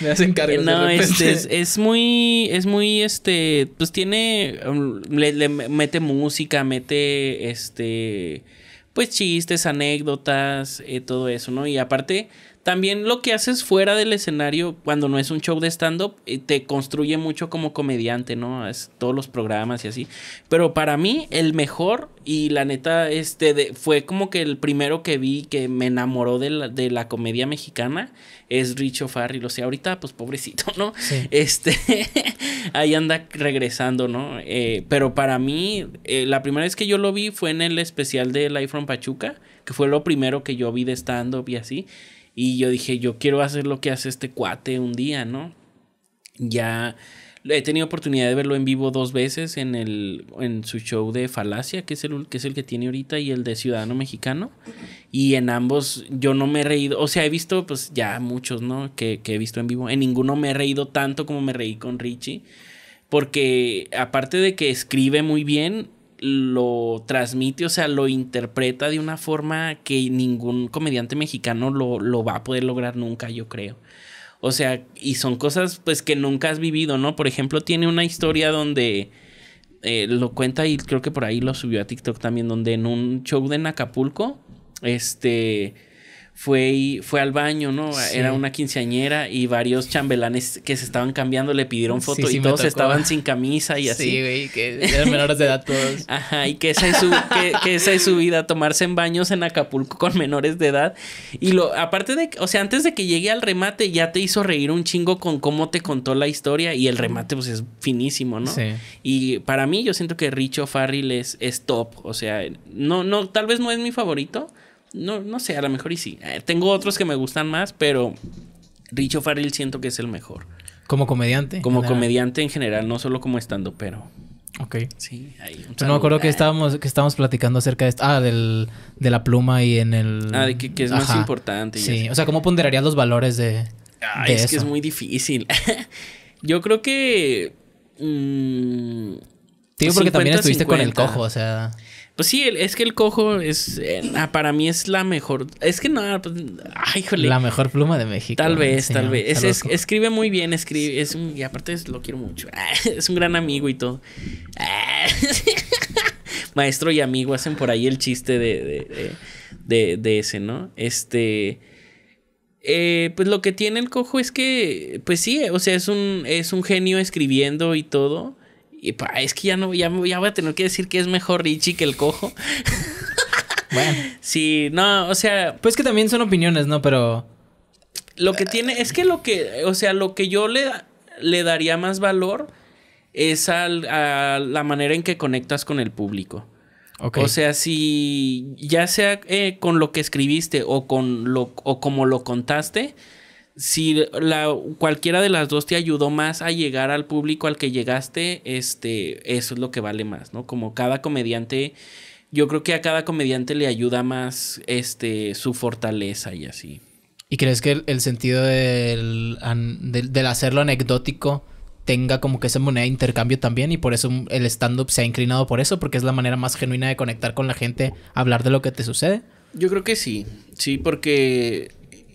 Me hacen cargo. de este, es muy, es muy, este pues tiene, um, le, mete música, mete, este, pues chistes, anécdotas, eh, todo eso, ¿no? Y aparte, también lo que haces fuera del escenario, cuando no es un show de stand-up, eh, te construye mucho como comediante, ¿no? Es todos los programas y así. Pero para mí, el mejor y la neta, este, fue como que el primero que vi que me enamoró de la, comedia mexicana es Richo Farri. O sea, ahorita, pues pobrecito, ¿no? Este, ahí anda regresando, ¿no? Eh, pero para mí, eh, la primera vez que yo lo vi fue en el especial de Life from Pachuca, que fue lo primero que yo vi de stand-up y así. Y yo dije, yo quiero hacer lo que hace este cuate un día, ¿no? Ya He tenido oportunidad de verlo en vivo dos veces en, el, en su show de Falacia, que es, el, que es el que tiene ahorita, y el de Ciudadano Mexicano. Y en ambos yo no me he reído, o sea, he visto pues ya muchos, ¿no? Que, he visto en vivo. En ninguno me he reído tanto como me reí con Richie, porque aparte de que escribe muy bien, lo transmite, o sea, lo interpreta de una forma que ningún comediante mexicano lo, lo, va a poder lograr nunca, yo creo. O sea, y son cosas pues que nunca has vivido, ¿no? Por ejemplo, tiene una historia donde eh, lo cuenta y creo que por ahí lo subió a TikTok también, donde en un show de Acapulco, este, fue, fue al baño, ¿no? Era una quinceañera y varios chambelanes que se estaban cambiando le pidieron fotos. y todos estaban sin camisa y así. Sí, güey, que eran menores de edad todos. Ajá, y que esa, es su, que, esa es su vida, tomarse en baños en Acapulco con menores de edad. Y lo, aparte de, o sea, antes de que llegue al remate ya te hizo reír un chingo con cómo te contó la historia y el remate pues es finísimo, ¿no? Sí. Y para mí yo siento que Richo Farrell es, es top, o sea, no, no, tal vez no es mi favorito no, no sé, a lo mejor y sí. Eh, tengo otros que me gustan más, pero Richo Farrell siento que es el mejor. ¿Como comediante? Como comediante en general, no solo como estando, pero. Ok. Sí, ahí. no me acuerdo que eh. estábamos, que estábamos platicando acerca de esto. Ah, del, de la pluma y en el. Ah, de que, es más importante. Sí, o sea, ¿cómo ponderarías los valores de. Ah, es que es muy difícil. Yo creo que. Mmm, porque también estuviste con el cojo, o sea. Pues sí, es que el cojo es. Eh, ah, para mí es la mejor. Es que no. Pues, ay, jole. La mejor pluma de México. Tal ¿eh? vez, tal vez. escribe muy bien, escribe. y aparte lo quiero mucho. Es un gran amigo y todo. Maestro y amigo hacen por ahí el chiste de, de, de, ese, ¿no? Este. Eh, pues lo que tiene el cojo es que, pues sí, o sea, es un, es un genio escribiendo y todo. Y es que ya no, ya, ya voy a tener que decir que es mejor Richie que el cojo. bueno. Sí, no, o sea. Pues que también son opiniones, ¿no? Pero. Lo que tiene. Es que lo que. O sea, lo que yo le, le daría más valor es a la manera en que conectas con el público. O sea, si ya sea eh, con lo que escribiste o con lo o como lo contaste, si la, cualquiera de las dos te ayudó más a llegar al público al que llegaste, este, eso es lo que vale más, ¿no? Como cada comediante, yo creo que a cada comediante le ayuda más este, su fortaleza y así. ¿Y crees que el, sentido del, del, del, hacerlo anecdótico tenga como que esa moneda de intercambio también y por eso el stand-up se ha inclinado por eso, porque es la manera más genuina de conectar con la gente, hablar de lo que te sucede? Yo creo que sí, sí, porque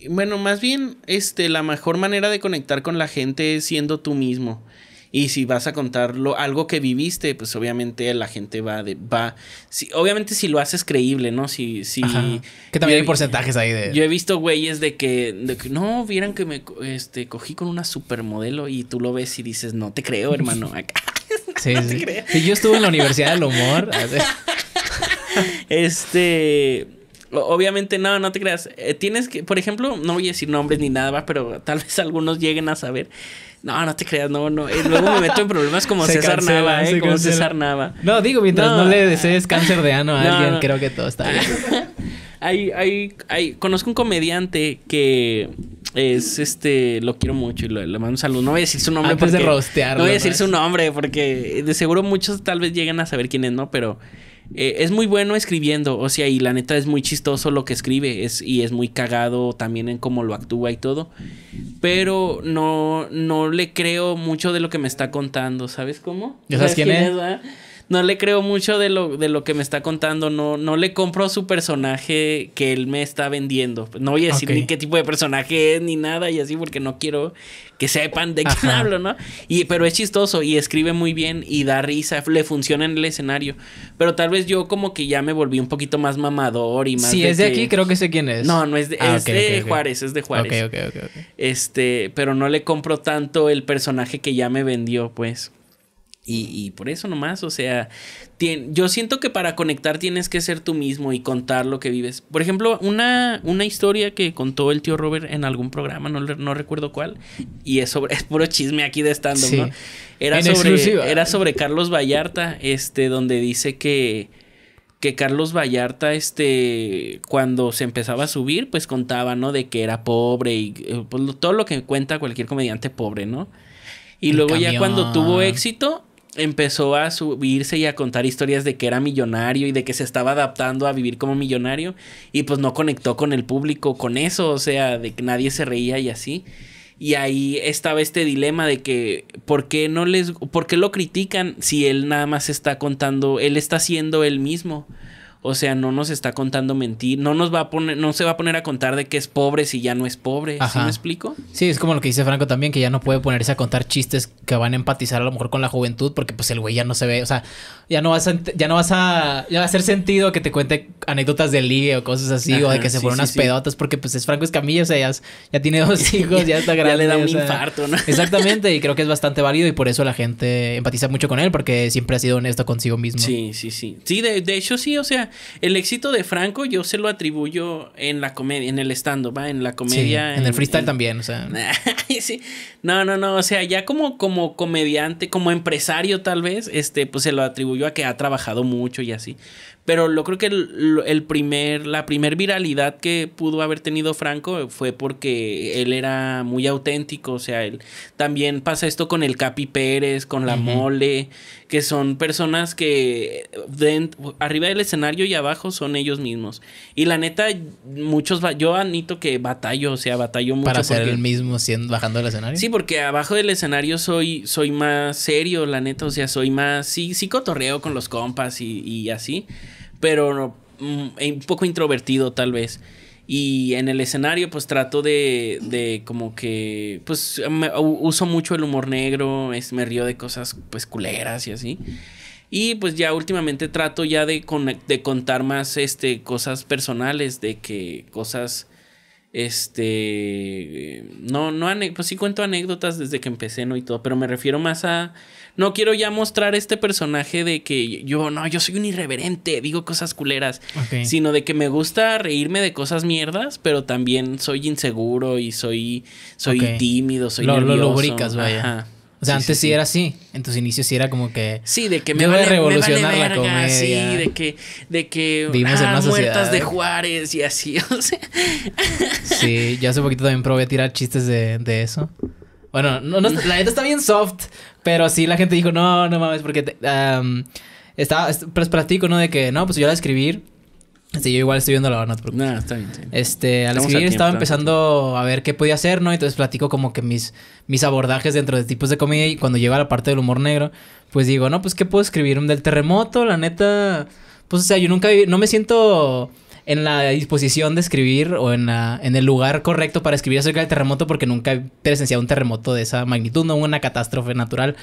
bueno, más bien, este, la mejor manera de conectar con la gente es siendo tú mismo. Y si vas a contarlo algo que viviste, pues obviamente la gente va de, va. obviamente si lo haces creíble, ¿no? Si, si. Que también hay porcentajes ahí de. Yo he visto güeyes de que, de que no vieran que me este, cogí con una supermodelo y tú lo ves y dices, no te creo, hermano. sí, Yo estuve en la Universidad del Humor. este obviamente, no, no te creas. Eh, tienes que, por ejemplo, no voy a decir nombres ni nada, pero tal vez algunos lleguen a saber. No, no te creas, no, no. luego me meto en problemas como César Nava, ¿eh? Como Nava. No, digo, mientras no, le desees cáncer de ano a alguien, creo que todo está bien. hay, hay, hay, conozco un comediante que es este, lo quiero mucho y le mando un saludo. No voy a decir su nombre porque, No voy a decir su nombre porque de seguro muchos tal vez lleguen a saber quién es, ¿no? Pero eh, es muy bueno escribiendo, o sea, y la neta es muy chistoso lo que escribe, es, y es muy cagado también en cómo lo actúa y todo, pero no, no le creo mucho de lo que me está contando, ¿sabes cómo? ¿Ya sabes, cómo sabes no le creo mucho de lo, de lo que me está contando. No, no le compro su personaje que él me está vendiendo. No voy a decir ni qué tipo de personaje es ni nada y así porque no quiero que sepan de quién hablo, ¿no? Y, pero es chistoso y escribe muy bien y da risa, le funciona en el escenario. Pero tal vez yo como que ya me volví un poquito más mamador y más... Si es de aquí, creo que sé quién es. No, no es de, ah, es de Juárez, es de Juárez. Ok, ok, ok. Este, pero no le compro tanto el personaje que ya me vendió, pues. Y, por eso nomás, o sea, yo siento que para conectar tienes que ser tú mismo y contar lo que vives. Por ejemplo, una, una historia que contó el tío Robert en algún programa, no, no recuerdo cuál, y es sobre, es puro chisme aquí de stand ¿no? Era sobre, era sobre Carlos Vallarta, este, donde dice que, que Carlos Vallarta, este, cuando se empezaba a subir, pues contaba, ¿no? De que era pobre y eh, pues, todo lo que cuenta cualquier comediante pobre, ¿no? Y luego ya cuando tuvo éxito, empezó a subirse y a contar historias de que era millonario y de que se estaba adaptando a vivir como millonario y pues no conectó con el público con eso, o sea, de que nadie se reía y así. Y ahí estaba este dilema de que ¿por qué no les por qué lo critican si él nada más está contando, él está siendo él mismo? O sea, no nos está contando mentir, no nos va a poner, no se va a poner a contar de que es pobre si ya no es pobre. me explico? Sí, es como lo que dice Franco también, que ya no puede ponerse a contar chistes que van a empatizar a lo mejor con la juventud, porque pues el güey ya no se ve, o sea, ya no vas a, ya no vas a, va a hacer sentido que te cuente anécdotas de ligue o cosas así, o de que se fueron unas pedotas, porque pues es Franco Escamillo, o sea, ya, tiene dos hijos, ya está grande. le da un infarto, ¿no? exactamente, y creo que es bastante válido y por eso la gente empatiza mucho con él, porque siempre ha sido honesto consigo mismo. Sí, sí, sí. Sí, de hecho sí, o sea, el éxito de Franco yo se lo atribuyo en la comedia, en el stand-up, en la comedia. en, el freestyle también, o sea. No, no, no, o sea, ya como, como comediante, como empresario tal vez, este, pues se lo atribuyo a que ha trabajado mucho y así. Pero lo creo que el, primer, la primer viralidad que pudo haber tenido Franco fue porque él era muy auténtico. O sea, él también pasa esto con el Capi Pérez, con la mole, que son personas que arriba del escenario y abajo son ellos mismos. Y la neta, muchos yo anito que batallo, o sea, batallo mucho. Para ser el mismo siendo bajando del escenario. Sí, porque abajo del escenario soy, soy más serio, la neta. O sea, soy más, sí, sí cotorreo con los compas y, y así pero mm, eh, un poco introvertido tal vez. Y en el escenario pues trato de, de como que, pues uso mucho el humor negro, me río de cosas pues culeras y así. Y pues ya últimamente trato ya de, de contar más este, cosas personales, de que cosas, este, no, no, pues sí cuento anécdotas desde que empecé, ¿no? Y todo, pero me refiero más a no quiero ya mostrar este personaje de que yo, no, yo soy un irreverente, digo cosas culeras, sino de que me gusta reírme de cosas mierdas, pero también soy inseguro y soy, soy tímido, soy nervioso. Lo lubricas, vaya. O sea, antes sí, era así. En tus inicios sí era como que. Sí, de que me a revolucionar la comedia. Sí, de que. De que. Vivimos ah, Muertas de Juárez y así. O sea. sí, yo hace poquito también probé a tirar chistes de, de eso. Bueno, la neta está bien soft, pero sí la gente dijo, no, no mames, porque te, estaba, pues platico, ¿no? De que, no, pues yo la escribir. Sí, yo igual estoy viendo la no No, está bien, Este, al escribir estaba empezando a ver qué podía hacer, ¿no? Entonces platico como que mis, mis abordajes dentro de tipos de comedia y cuando llega la parte del humor negro, pues digo, no, pues qué puedo escribir del terremoto, la neta. Pues, o sea, yo nunca no me siento en la disposición de escribir o en, la, en el lugar correcto para escribir acerca del terremoto porque nunca he presenciado un terremoto de esa magnitud, no una catástrofe natural.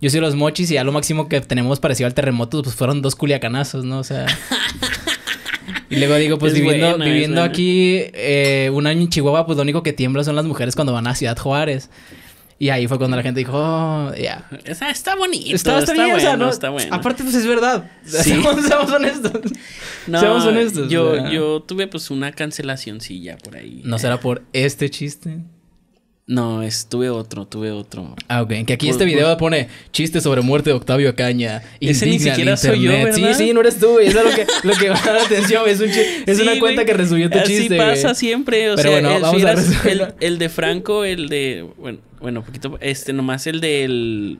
Yo soy los mochis y ya lo máximo que tenemos parecido al terremoto pues fueron dos culiacanazos, ¿no? O sea... Y luego digo, pues viviendo, viviendo aquí eh, un año en Chihuahua, pues lo único que tiembla son las mujeres cuando van a Ciudad Juárez. Y ahí fue cuando la gente dijo, oh, ya. Está, bonito. Está, bien, bueno, ¿no? está Aparte, pues es verdad. Sí. Seamos, honestos. No, seamos honestos. Yo, yo tuve pues una cancelación... Sí... Ya por ahí. ¿No será por este chiste? No, estuve tuve otro, tuve otro. Ah, ok. Que aquí este video pone chistes sobre muerte de Octavio Caña. Ese ni siquiera soy yo, ¿verdad? Sí, sí, no eres tú, Eso es lo que, lo que va a la atención. Es, un es una cuenta que resumió tu chiste, Así pasa siempre. O sea, bueno, el, vamos a el, el, de Franco, el de... Bueno, bueno, poquito... Este, nomás el del...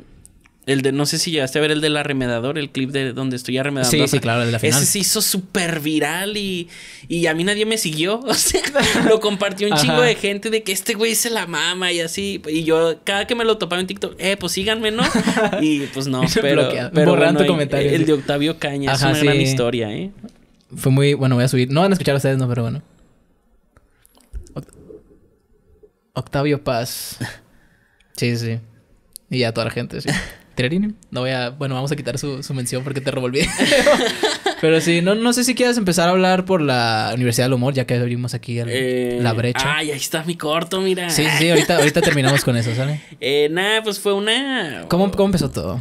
El de, no sé si llegaste a ver el del arremedador, el clip de donde estoy arremedando. Sí, sí, claro, el de la final. Ese se hizo súper viral y, y a mí nadie me siguió. lo compartió un chingo de gente de que este güey se la mama y así. Y yo, cada que me lo topaba en TikTok, eh, pues síganme, ¿no? Y pues no, pero. pero, El, de Octavio Caña Ajá, es una historia, ¿eh? Fue muy. Bueno, voy a subir. No van a escuchar ustedes, no, pero bueno. Octavio Paz. Sí, sí. Y a toda la gente, sí. No voy a. Bueno, vamos a quitar su, mención porque te revolví. Pero sí, no, no sé si quieres empezar a hablar por la Universidad del Humor, ya que abrimos aquí eh, la brecha. Ay, ahí está mi corto, mira. Sí, sí, ahorita, terminamos con eso, ¿sale? Eh, nada, pues fue una. ¿Cómo, ¿Cómo empezó todo?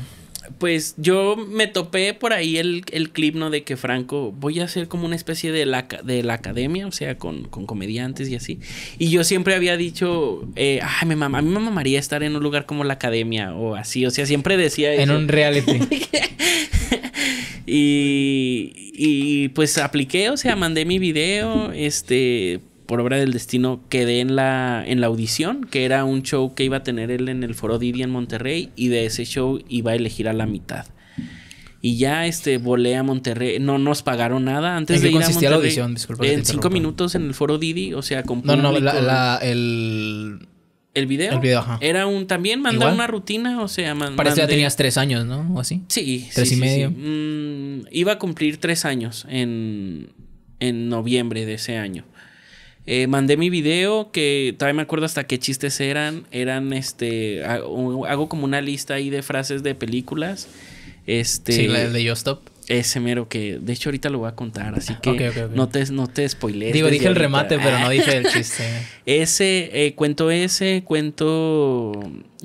pues yo me topé por ahí el, el, clip, ¿no? De que Franco, voy a hacer como una especie de la, de la academia, o sea, con, comediantes y así. Y yo siempre había dicho, eh, ay, me mamá a mí me mamaría estar en un lugar como la academia o así, o sea, siempre decía... En un reality. y, y pues apliqué, o sea, mandé mi video, este, por obra del destino quedé en la, en la audición, que era un show que iba a tener él en el Foro Didi en Monterrey y de ese show iba a elegir a la mitad. Y ya este volé a Monterrey, no nos pagaron nada antes de ir a Monterrey. la audición? Disculpa en cinco minutos en el Foro Didi, o sea, con No, no, el el video. Era un también mandaba una rutina, o sea, mandó. Parece que ya tenías tres años, ¿no? O así. Sí. Tres y medio. Mm, iba a cumplir tres años en, en noviembre de ese año. Eh, mandé mi video que todavía me acuerdo hasta qué chistes eran. Eran este. Hago, como una lista ahí de frases de películas. Este. Sí, la de Yo Stop. Ese mero que, de hecho, ahorita lo voy a contar, así que no te, no te spoilees. Digo, dije el remate, pero no dije el chiste. ese, eh, cuento ese, cuento.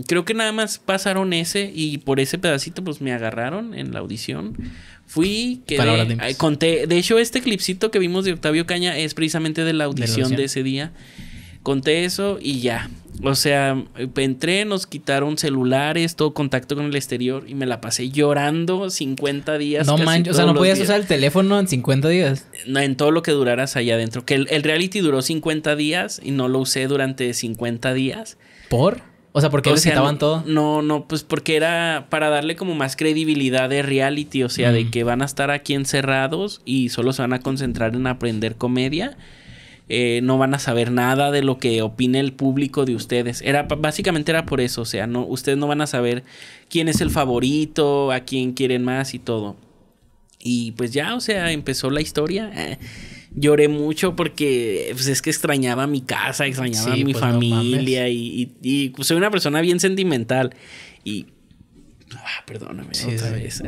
Creo que nada más pasaron ese y por ese pedacito, pues me agarraron en la audición. Fui, que conté. De hecho, este clipcito que vimos de Octavio Caña es precisamente de la audición de, ese día. Conté eso y ya. O sea, entré, nos quitaron celulares, todo contacto con el exterior y me la pasé llorando 50 días. No manches, o sea, no podías usar el teléfono en 50 días. No, en todo lo que duraras allá adentro. Que el reality duró 50 días y no lo usé durante 50 días. ¿Por? O sea, ¿por qué todo. No, no, pues porque era para darle como más credibilidad de reality, o sea, de que van a estar aquí encerrados y solo se van a concentrar en aprender comedia. Eh, no van a saber nada de lo que opine el público de ustedes. Era básicamente era por eso, o sea, no, ustedes no van a saber quién es el favorito, a quién quieren más y todo. Y pues ya, o sea, empezó la historia. Eh lloré mucho porque pues, es que extrañaba mi casa, extrañaba mi pues, familia y, pues, soy una persona bien sentimental. Y ah, perdóname otra vez.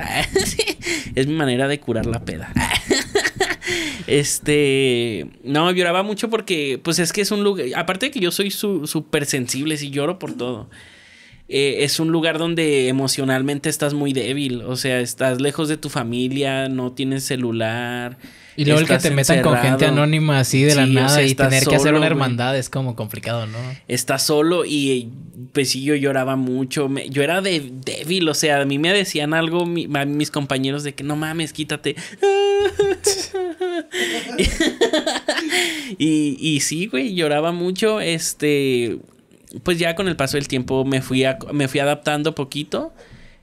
Es mi manera de curar la peda. Este, no, lloraba mucho porque, pues es que es un lugar, aparte de que yo soy súper sensible, y lloro por todo. Eh, es un lugar donde emocionalmente estás muy débil, o sea, estás lejos de tu familia, no tienes celular. Y luego el que te metan con gente anónima así de la nada y tener que hacer una hermandad es como complicado, ¿no? Estás solo y pues sí, yo lloraba mucho. yo era débil, o sea, a mí me decían algo mis compañeros de que no mames, quítate. y, y sí, güey, lloraba mucho. Este, pues ya con el paso del tiempo me fui, me fui adaptando poquito.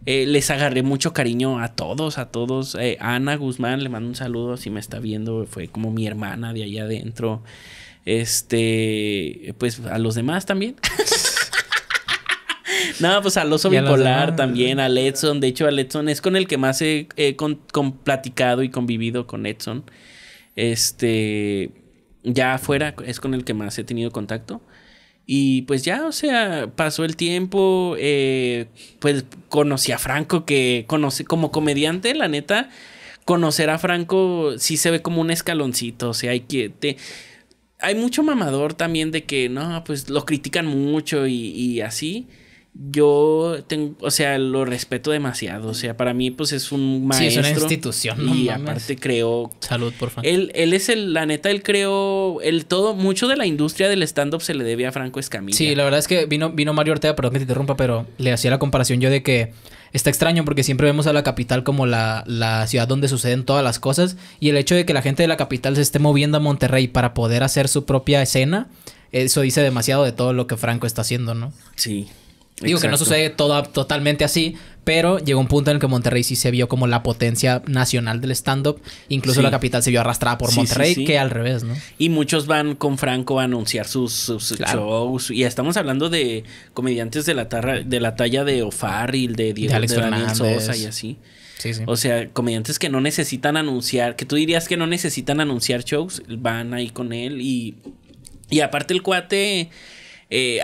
Eh, les agarré mucho cariño a todos, a todos. Eh, Ana Guzmán, le mando un saludo si me está viendo. Fue como mi hermana de allá adentro. Este, pues a los demás también. no, pues al oso bipolar también, al Edson. De hecho, a Edson es con el que más he, platicado y convivido con Edson. Este, ya afuera es con el que más he tenido contacto. Y pues ya, o sea, pasó el tiempo, eh, pues conocí a Franco, que conoce como comediante, la neta, conocer a Franco sí se ve como un escaloncito, o sea, hay que... Te, hay mucho mamador también de que, no, pues lo critican mucho y así yo tengo, o sea, lo respeto demasiado. O sea, para mí, pues es un maestro. Sí, es una institución, no Y aparte creo... Salud, por favor. Él, él es el, la neta, él creo el todo, mucho de la industria del stand-up se le debe a Franco Escamilla. Sí, la verdad es que vino, vino Mario Ortega, perdón que te interrumpa, pero le hacía la comparación yo de que está extraño porque siempre vemos a la capital como la, la, ciudad donde suceden todas las cosas. Y el hecho de que la gente de la capital se esté moviendo a Monterrey para poder hacer su propia escena, eso dice demasiado de todo lo que Franco está haciendo, ¿no? Sí, Digo que no sucede todo, totalmente así, pero llegó un punto en el que Monterrey sí se vio como la potencia nacional del stand-up. Incluso la capital se vio arrastrada por Monterrey, que al revés, ¿no? Y muchos van con Franco a anunciar sus, shows. Y estamos hablando de comediantes de la, de la talla de O'Farrill, de Diego de y así. O sea, comediantes que no necesitan anunciar, que tú dirías que no necesitan anunciar shows, van ahí con él y, y aparte el cuate eh,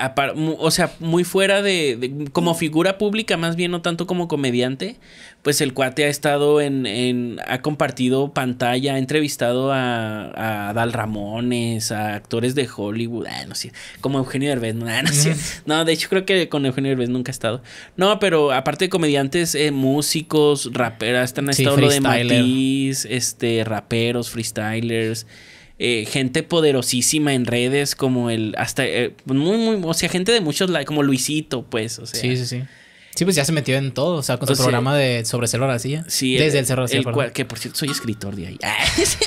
o sea, muy fuera de, como figura pública, más bien no tanto como comediante, pues el cuate ha estado en, ha compartido pantalla, ha entrevistado a, Dal Ramones, a actores de Hollywood, ah, no sé, como Eugenio Derbez, ah, no, de hecho creo que con Eugenio Derbez nunca ha estado. No, pero aparte de comediantes, eh, músicos, raperas, están estado lo de Matiz, este, raperos, freestylers. Eh, gente poderosísima en redes, como el. Hasta. Eh, muy, muy. O sea, gente de muchos. Como Luisito, pues. O sea. Sí, sí, sí. Sí, pues ya se metió en todo, o sea, con su programa de sobre Cerro desde el, Cerro que por cierto soy escritor de ahí.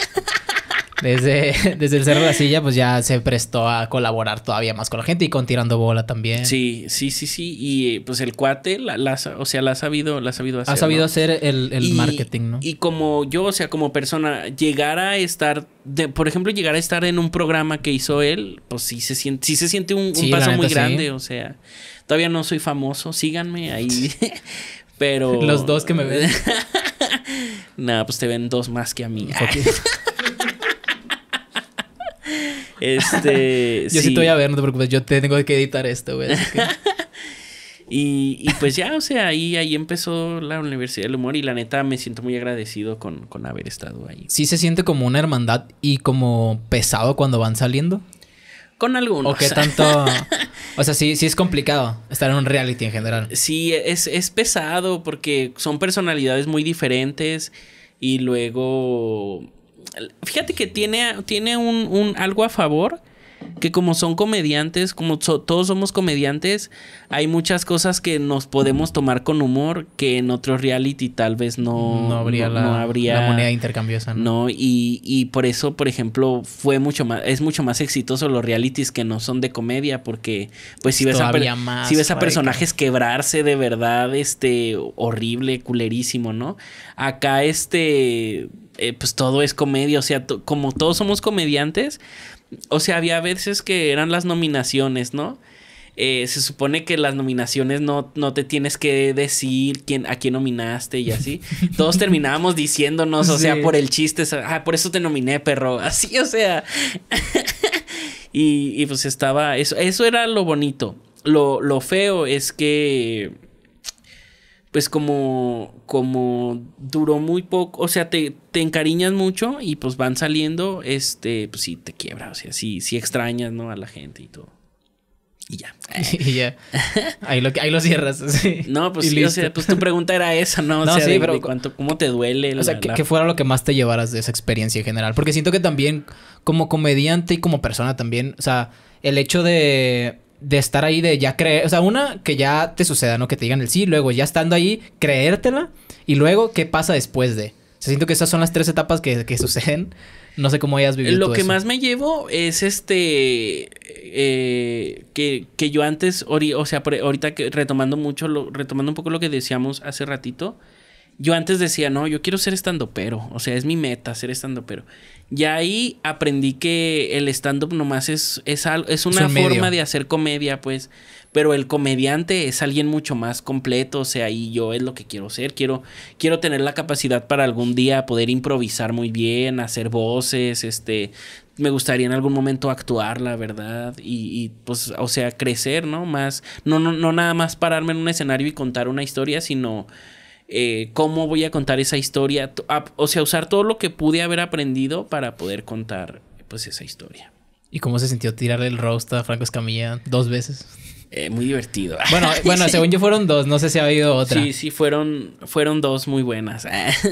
desde, desde el Cerro de la Silla, pues ya se prestó a colaborar todavía más con la gente y con Tirando Bola también. Sí, sí, sí, sí. Y pues el cuate, la, o sea, la ha sabido, la ha sabido hacer. Ha sabido hacer el, marketing, ¿no? Y como yo, o sea, como persona, llegar a estar, de, por ejemplo, llegar a estar en un programa que hizo él, pues sí se siente, sí se siente un, paso muy grande, o sea, todavía no soy famoso, síganme ahí. Pero. Los dos que me ven. Nada, pues te ven dos más que a mí. Este. yo sí. te voy a ver, no te preocupes. Yo tengo que editar esto, güey. y, pues ya, o sea, ahí, ahí empezó la Universidad del Humor y la neta me siento muy agradecido con, haber estado ahí. Sí se siente como una hermandad y como pesado cuando van saliendo. Con algunos. O qué tanto. o sea, sí, sí es complicado estar en un reality en general. Sí, es, es pesado porque son personalidades muy diferentes y luego fíjate que tiene, tiene un, algo a favor que como son comediantes, como todos somos comediantes, hay muchas cosas que nos podemos tomar con humor que en otros reality tal vez no, no, habría, la, habría, moneda intercambiosa. No, y, y, por eso, por ejemplo, fue mucho más, es mucho más exitoso los realities que no son de comedia, porque pues si ves, a, si ves a personajes quebrarse de verdad, este, horrible, culerísimo, ¿no? Acá este eh, pues todo es comedia, o sea, como todos somos comediantes, o sea, había veces que eran las nominaciones, ¿no? Eh, se supone que las nominaciones no, no, te tienes que decir quién, a quién nominaste y así. Todos terminábamos diciéndonos, o sea, por el chiste, ah, por eso te nominé, perro. Así, o sea. y, y, pues estaba. Eso, eso era lo bonito. Lo, lo feo es que pues como, como duró muy poco, o sea, te, encariñas mucho y pues van saliendo, este, pues sí te quiebra, o sea, sí, sí extrañas, ¿no? A la gente y todo. Y ya. y ya. Ahí lo, ahí lo cierras. No, pues sí, o pues tu pregunta era esa, ¿no? O sea, sí, pero, cuánto, ¿cómo te duele? O sea, que, que, fuera lo que más te llevaras de esa experiencia en general. Porque siento que también, como comediante y como persona también, o sea, el hecho de de estar ahí, de ya creer, o sea, una, que ya te suceda, ¿no? Que te digan el sí, luego ya estando ahí, creértela, y luego, ¿qué pasa después de? se siento que esas son las tres etapas que, suceden. No sé cómo hayas vivido. Lo que más me llevo es este. Eh, que, yo antes, o sea, ahorita que, retomando mucho, lo, retomando un poco lo que decíamos hace ratito, yo antes decía, no, yo quiero ser pero O sea, es mi meta ser pero Y ahí aprendí que el stand-up nomás es, es, es una forma de hacer comedia, pues. Pero el comediante es alguien mucho más completo. O sea, y yo es lo que quiero ser. Quiero, quiero tener la capacidad para algún día poder improvisar muy bien, hacer voces, este. Me gustaría en algún momento actuar, la verdad, y, pues, o sea, crecer, ¿no? Más, no, no, no nada más pararme en un escenario y contar una historia, sino eh, cómo voy a contar esa historia, o sea, usar todo lo que pude haber aprendido para poder contar pues esa historia. ¿Y cómo se sintió tirarle el roast a Franco Escamilla dos veces? Eh, muy divertido. Bueno, eh, bueno, según yo fueron dos, no sé si ha habido otra. Sí, sí, fueron, fueron dos muy buenas.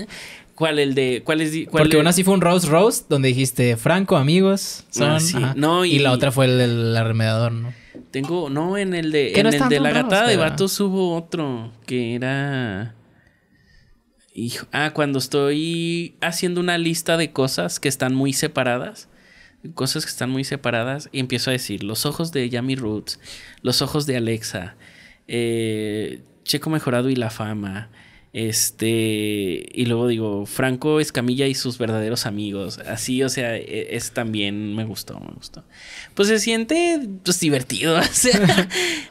¿Cuál el de cuál es cuál Porque una sí fue un roast roast donde dijiste Franco, amigos, ah, no, y... la otra fue el del arremedador, ¿no? Tengo no en el de en el de la gatada de vatos hubo otro que era ah, cuando estoy haciendo una lista de cosas que están muy separadas, cosas que están muy separadas, y empiezo a decir los ojos de Yami Roots, los ojos de Alexa, eh, Checo Mejorado y la fama, este, y luego digo, Franco Escamilla y sus verdaderos amigos. Así, o sea, e, es, también me gustó, me gustó. Pues se siente pues, divertido.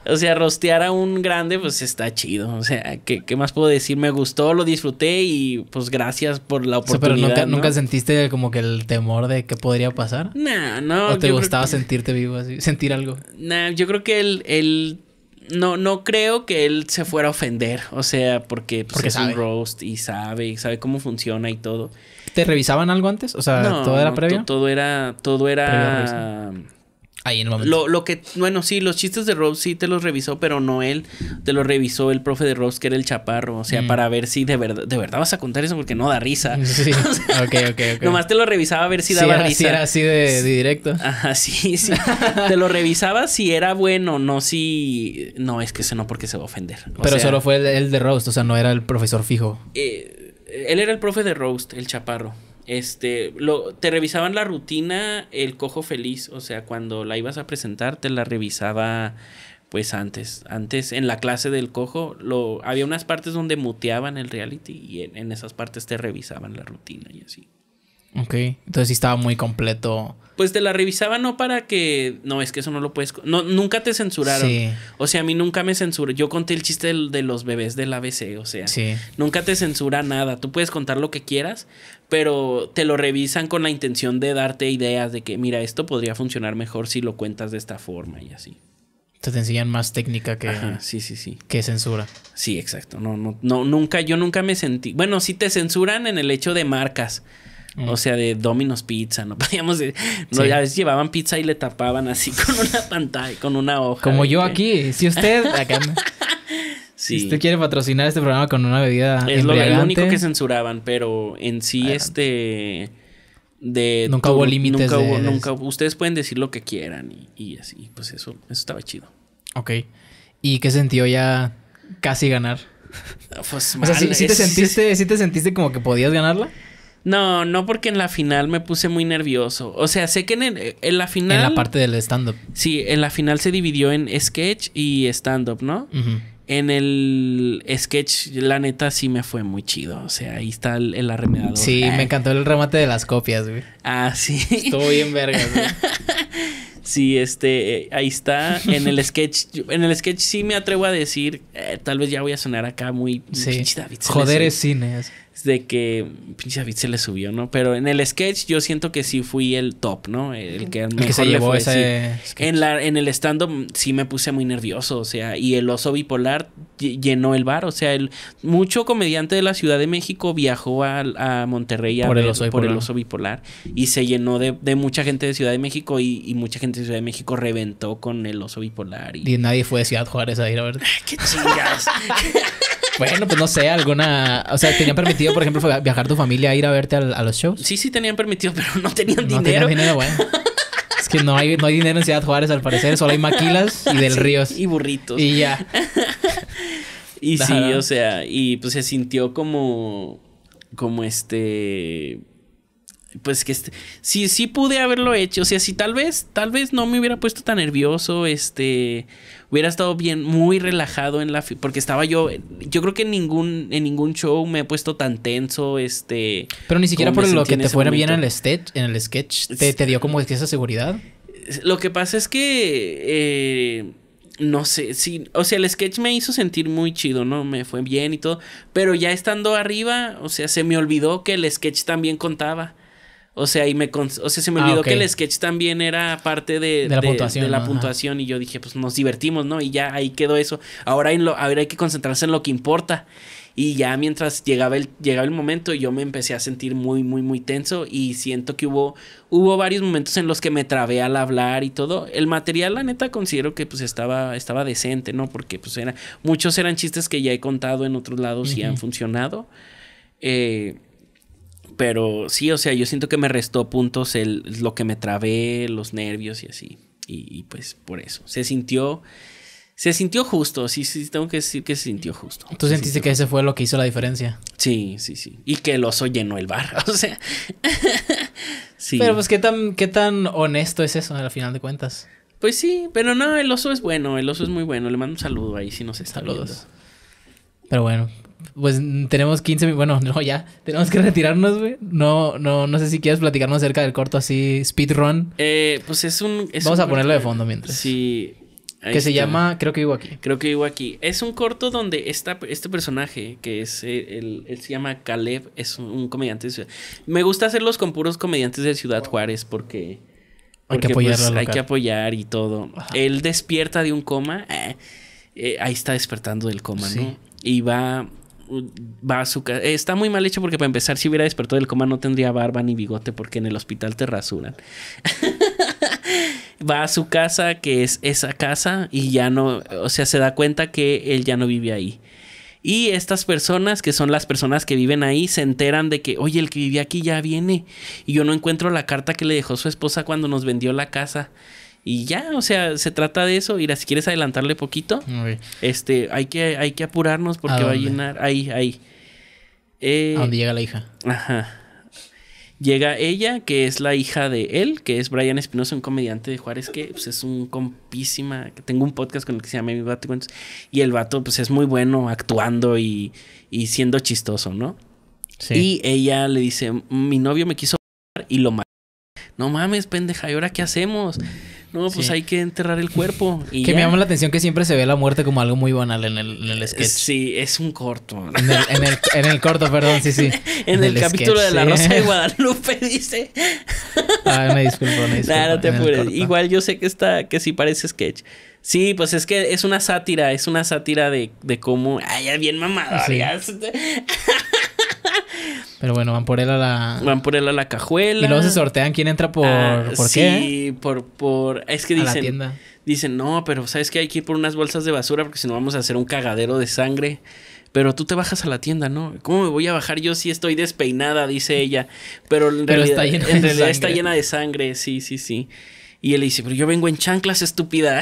O sea, rostear a un grande, pues está chido. O sea, ¿qué, más puedo decir? Me gustó, lo disfruté y pues gracias por la oportunidad. O sea, pero nunca, sentiste como que el temor de qué podría pasar. No, no. ¿O te gustaba sentirte vivo así? ¿Sentir algo? No, yo creo que el, el no, no creo que él se fuera a ofender. O sea, porque, pues, porque es un roast y sabe, y sabe cómo funciona y todo. ¿Te revisaban algo antes? O sea, ¿todo era previo? Todo era, todo era Ahí en el momento. Lo, lo, que, bueno, sí, los chistes de roast sí te los revisó, pero no él, te los revisó el profe de roast que era el chaparro, o sea, mm. para ver si de verdad, de verdad vas a contar eso porque no da risa. Sí. Nomás te lo revisaba a ver si daba risa. si era así de, directo. Ajá, sí, sí. te lo revisaba si era bueno, no si. No, es que se no porque se va a ofender. pero solo fue el, de roast o sea, no era el profesor fijo. Eh, él era el profe de roast, el chaparro. Este, lo, te revisaban la rutina el cojo feliz, o sea, cuando la ibas a presentar, te la revisaba pues antes, antes en la clase del cojo, lo, había unas partes donde muteaban el reality y en, en esas partes te revisaban la rutina y así. Ok, entonces estaba muy completo. Pues te la revisaba no para que... No, es que eso no lo puedes... No, nunca te censuraron. O sea, a mí nunca me censuró. Yo conté el chiste de, los bebés del ABC, o sea. Sí. Nunca te censura nada. Tú puedes contar lo que quieras, pero te lo revisan con la intención de darte ideas de que, mira, esto podría funcionar mejor si lo cuentas de esta forma y así. Te enseñan más técnica que. sí, sí, sí. Que censura. Sí, exacto. No, no, no, nunca, yo nunca me sentí. Bueno, sí te censuran en el hecho de marcas. O sea, de Domino's Pizza, no podíamos No, A veces llevaban pizza y le tapaban así con una pantalla, con una hoja. Como yo aquí. Si usted. Si usted quiere patrocinar este programa con una bebida. Es lo, único que censuraban, pero en sí, este. De nunca hubo límites. Nunca, nunca Ustedes pueden decir lo que quieran y, así. Pues eso, eso estaba chido. Ok. ¿Y qué sentió ya casi ganar? Ah, pues, o sea, si te sentiste, ¿sí te sentiste como que podías ganarla? No, no porque en la final me puse muy nervioso. O sea, sé que en, la final... En la parte del stand-up. Sí, en la final se dividió en sketch y stand-up, ¿no? En el sketch, la neta, sí me fue muy chido. O sea, ahí está el, arremedador. Sí, me encantó el remate de las copias, güey. Ah, sí. Estuvo bien verga, sí, este, eh, ahí está. En el sketch, en el sketch sí me atrevo a decir, eh, tal vez ya voy a sonar acá muy... Sí. Joder es cine de que pinche se le subió, ¿no? Pero en el sketch yo siento que sí fui el top, ¿no? El que, se llevó ese en, la, en el stand-up sí me puse muy nervioso, o sea, y el oso bipolar llenó el bar, o sea, el, mucho comediante de la Ciudad de México viajó a, Monterrey por, el, oso bipolar y se llenó de, mucha gente de Ciudad de México y, y, mucha gente de Ciudad de México reventó con el oso bipolar. Y, nadie fue de Ciudad Juárez a ir a ver. ¡Qué chingas! Bueno, pues no sé, alguna. O sea, ¿tenían permitido, por ejemplo, viajar tu familia a ir a verte a, los shows? Sí, sí, tenían permitido, pero no tenían dinero. No tenían dinero, bueno. Es que no hay, dinero en Ciudad Juárez, al parecer. Solo hay maquilas y del ríos. Y burritos. Y ya. y sí, o sea, y pues se sintió como. Como este pues que si sí, pude haberlo hecho. O sea, si tal vez, tal vez no me hubiera puesto tan nervioso, este, hubiera estado bien, muy relajado en la, porque estaba yo, yo creo que en ningún, en ningún show me he puesto tan tenso, este. Pero ni siquiera por lo que te fuera bien en el sketch, en el sketch, te, dio como esa seguridad. Lo que pasa es que, eh, no sé, o sea, el sketch me hizo sentir muy chido, ¿no? Me fue bien y todo, pero ya estando arriba, o sea, se me olvidó que el sketch también contaba. O sea, y me o sea, se me ah, olvidó que el sketch también era parte de, la, puntuación, Y yo dije, pues nos divertimos, ¿no? Y ya ahí quedó eso. Ahora, en lo... Ahora hay que concentrarse en lo que importa. Y ya mientras llegaba el, llegaba el momento, yo me empecé a sentir muy, muy, muy tenso. Y siento que hubo, hubo varios momentos en los que me trabé al hablar y todo. El material, la neta, considero que pues estaba, estaba decente, ¿no? Porque pues era, muchos eran chistes que ya he contado en otros lados y han funcionado. Eh, pero sí, o sea, yo siento que me restó puntos el, lo que me trabé, los nervios y así. Y, pues por eso. Se sintió. Se sintió justo, sí, sí, tengo que decir que se sintió justo. Tú sentiste que ese fue lo que hizo la diferencia. Sí, sí, sí. Y que el oso llenó el bar, o sea. sí. Pero pues qué tan, qué tan honesto es eso al final de cuentas. Pues sí, pero no, el oso es bueno, el oso es muy bueno. Le mando un saludo ahí si nos está Saludos. Pero bueno, pues tenemos 15 minutos. Bueno, no, ya. Tenemos que retirarnos, güey. No, no, no sé si quieres platicarnos acerca del corto así, speedrun. Eh, pues es un. Vamos a ponerlo de fondo mientras. Sí. que se llama Creo que vivo aquí. Creo que vivo aquí. Es un corto donde está... este personaje, que es eh, el, él se llama Caleb, es un, comediante de ciudad. Me gusta hacerlos con puros comediantes de Ciudad Juárez porque. hay que pues, apoyar. hay que apoyar y todo. Él despierta de un coma. Eh, eh, ahí está despertando del coma, ¿no? Y va va a su casa. Eh, está muy mal hecho porque para empezar, si hubiera despertado del coma no tendría barba ni bigote porque en el hospital te rasuran. va a su casa, que es esa casa, y ya no, o sea, se da cuenta que él ya no vive ahí. Y estas personas, que son las personas que viven ahí, se enteran de que, oye, el que vivía aquí ya viene. Y yo no encuentro la carta que le dejó su esposa cuando nos vendió la casa. Y ya, o sea, se trata de eso. Mira, si quieres adelantarle poquito, este, hay que, hay que apurarnos porque va a llenar. Ahí, ahí. Eh, ¿A llega la hija? Ajá. Llega ella, que es la hija de él, que es Brian Espinosa, un comediante de Juárez, que pues, es un compísima. tengo un podcast con el que se llama Mi Vato y el vato, pues es muy bueno actuando y, y siendo chistoso, ¿no? Sí. Y ella le dice: Mi novio me quiso y lo mató. No mames, pendeja, ¿y ahora qué hacemos? no, pues hay que enterrar el cuerpo. Y que me llama la atención que siempre se ve la muerte como algo muy banal en el, en sketch. Sí, es un corto. En el, corto, perdón, sí, sí. en, el, capítulo de La Rosa de Guadalupe dice. ah, me disculpo, no te apures. Igual yo sé que está, que sí parece sketch. Sí, pues es que es una sátira, es una sátira de, de cómo. Ay, ya bien mamada. Pero bueno, van por él a la. Van por a la cajuela. Y luego se sortean quién entra por. Ah, qué? Sí, por, por. Es que dicen. la tienda. Dicen, no, pero sabes que hay que ir por unas bolsas de basura porque si no vamos a hacer un cagadero de sangre. Pero tú te bajas a la tienda, ¿no? ¿Cómo me voy a bajar yo si estoy despeinada? Dice ella. Pero en está, llena en realidad está llena de sangre. Sí, sí, sí. Y él dice, pero yo vengo en chanclas, estúpida.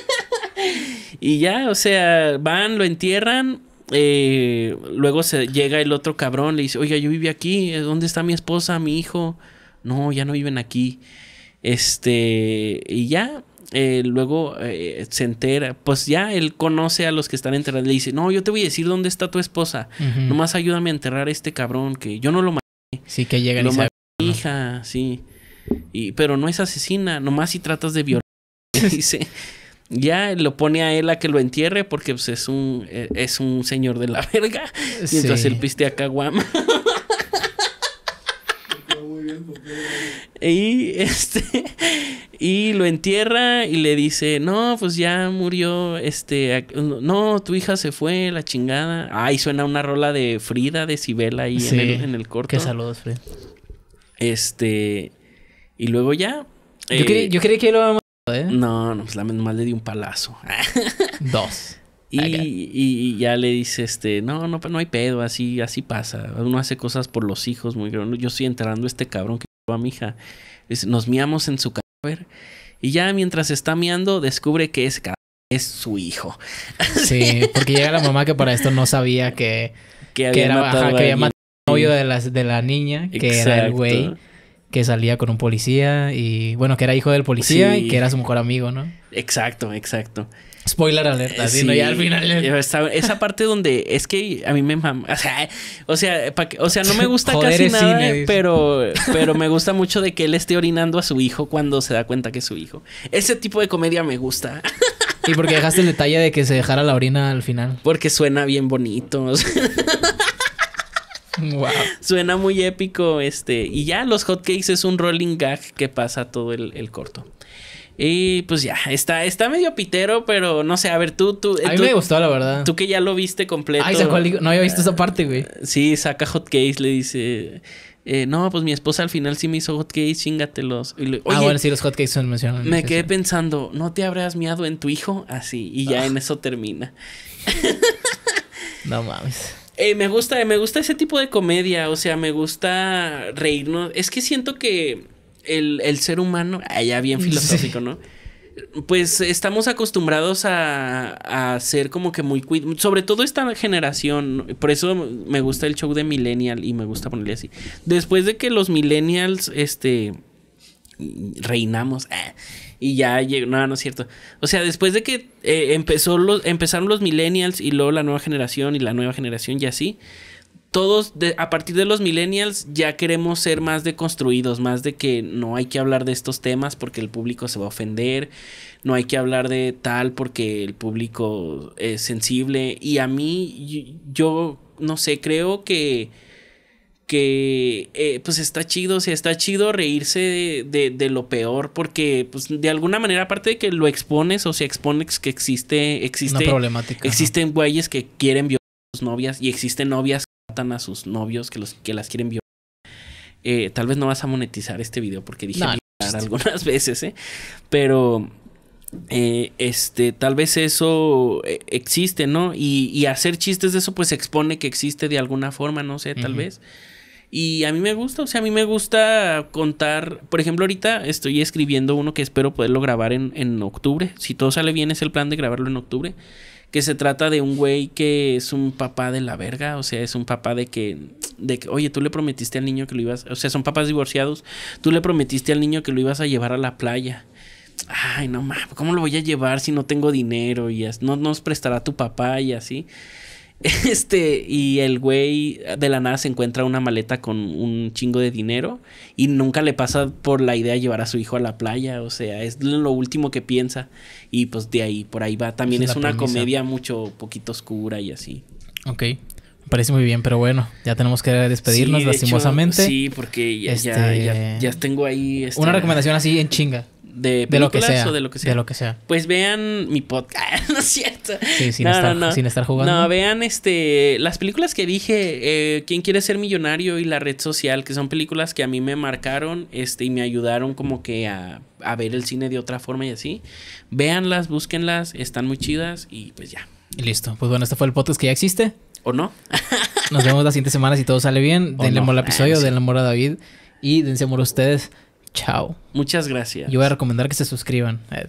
y ya, o sea, van, lo entierran eh, luego se llega el otro cabrón, le dice, oiga, yo viví aquí, eh, ¿dónde está mi esposa, mi hijo? No, ya no viven aquí. Este, y ya, eh, luego se entera, pues ya él conoce a los que están enterrados, le dice, no, yo te voy a decir dónde está tu esposa, nomás ayúdame a enterrar a este cabrón, que yo no lo maté. Sí, que llega lo maté mi hija, sí. Y, pero no es asesina, nomás si tratas de violar. dice ya lo pone a él a que lo entierre porque pues, es, un, eh, es un señor de la verga. Sí. Mientras él piste a Caguama. y este y lo entierra y le dice no pues ya murió este no tu hija se fue la chingada ay suena una rola de Frida de Sibela ahí en, el, en el corto qué saludos Frida este y luego ya yo, creí, eh, yo creí que lo ¿eh? No, no, pues la más le di un palazo. Dos. Y, ya le dice, este, no, no, no hay pedo, así, así pasa. Uno hace cosas por los hijos muy grandes. Yo estoy enterrando a este cabrón que a mi hija. Nos miamos en su cadáver. Y ya mientras está miando, descubre que es, es su hijo. Sí, porque llega la mamá que para esto no sabía que, que había matado al novio de, la niña, que era el güey que salía con un policía y bueno, que era hijo del policía y que era su mejor amigo, ¿no? Exacto, exacto. Spoiler alerta, sí, sino ya al final. Esa, parte donde es que a mí me O sea, o sea, no me gusta casi nada, pero, pero me gusta mucho de que él esté orinando a su hijo cuando se da cuenta que es su hijo. Ese tipo de comedia me gusta. Y porque dejaste el detalle de que se dejara la orina al final. Porque suena bien bonito. Suena muy épico, este. Y ya los hotcakes es un rolling gag que pasa todo el, corto. Y pues ya, está, está medio pitero, pero no sé, a ver, tú, tú. A mí me gustó, la verdad. Tú que ya lo viste completo. Ay, No había visto esa parte, güey. Eh, sí, saca hotcakes, le dice. Eh, no, pues mi esposa al final sí me hizo hotcakes, chingatelos. Y ah, bueno, sí, los hotcakes son mencionados. Me quedé pensando, ¿no te habrás miado en tu hijo? Así, y ya ah. en eso termina. no mames. Eh, me gusta, me gusta ese tipo de comedia, o sea, me gusta reírnos. Es que siento que el, el ser humano, allá ah, bien filosófico, ¿no? Pues estamos acostumbrados a, a ser como que muy sobre todo esta generación, por eso me gusta el show de Millennial y me gusta ponerle así. Después de que los Millennials, este, reinamos, ah, y ya llegó, no, no es cierto. O sea, después de que eh, empezó los, empezaron los millennials y luego la nueva generación y la nueva generación y así, todos a partir de los millennials ya queremos ser más deconstruidos, más de que no hay que hablar de estos temas porque el público se va a ofender, no hay que hablar de tal porque el público es sensible. Y a mí, yo no sé, creo que que eh, pues está chido, o sea, está chido reírse de, lo peor, porque pues de alguna manera, aparte de que lo expones, o se expone que existe, existe, problemática, existen güeyes que quieren violar a sus novias y existen novias que matan a sus novios que, los, que las quieren violar. Eh, tal vez no vas a monetizar este video porque dije no, algunas veces, ¿eh? Pero, eh, este, tal vez eso eh, existe, ¿no? Y, y, hacer chistes de eso, pues expone que existe de alguna forma, no sé, tal vez. Y a mí me gusta, o sea, a mí me gusta contar, por ejemplo, ahorita estoy escribiendo uno que espero poderlo grabar en, en octubre, si todo sale bien es el plan de grabarlo en octubre, que se trata de un güey que es un papá de la verga, o sea, es un papá de que, de que, oye, tú le prometiste al niño que lo ibas, o sea, son papás divorciados, tú le prometiste al niño que lo ibas a llevar a la playa ay, no mames, ¿cómo lo voy a llevar si no tengo dinero? Y no nos prestará tu papá y así. Este, y el güey de la nada se encuentra una maleta con un chingo de dinero y nunca le pasa por la idea de llevar a su hijo a la playa, o sea, es lo último que piensa y pues de ahí, por ahí va. También es, una comedia mucho, poquito oscura y así. Ok, me parece muy bien, pero bueno, ya tenemos que despedirnos lastimosamente. sí, porque ya, ya, este, tengo ahí... Este, una recomendación así en chinga de lo que sea, o de lo que sea. Pues vean mi podcast, ¿no es cierto? Sí, sin, estar, jugando. No, vean este las películas que dije, eh, ¿Quién quiere ser millonario? y La red social, que son películas que a mí me marcaron este, y me ayudaron como que a, a ver el cine de otra forma y así. Véanlas, búsquenlas, están muy chidas y pues ya. listo. Pues bueno, este fue el podcast que ya existe. ¿O no? Nos vemos la siguiente semana si todo sale bien. Denle amor al episodio, ah, denle amor a David y dense amor a ustedes. Chao. Muchas gracias. Yo voy a recomendar que se suscriban. Eh,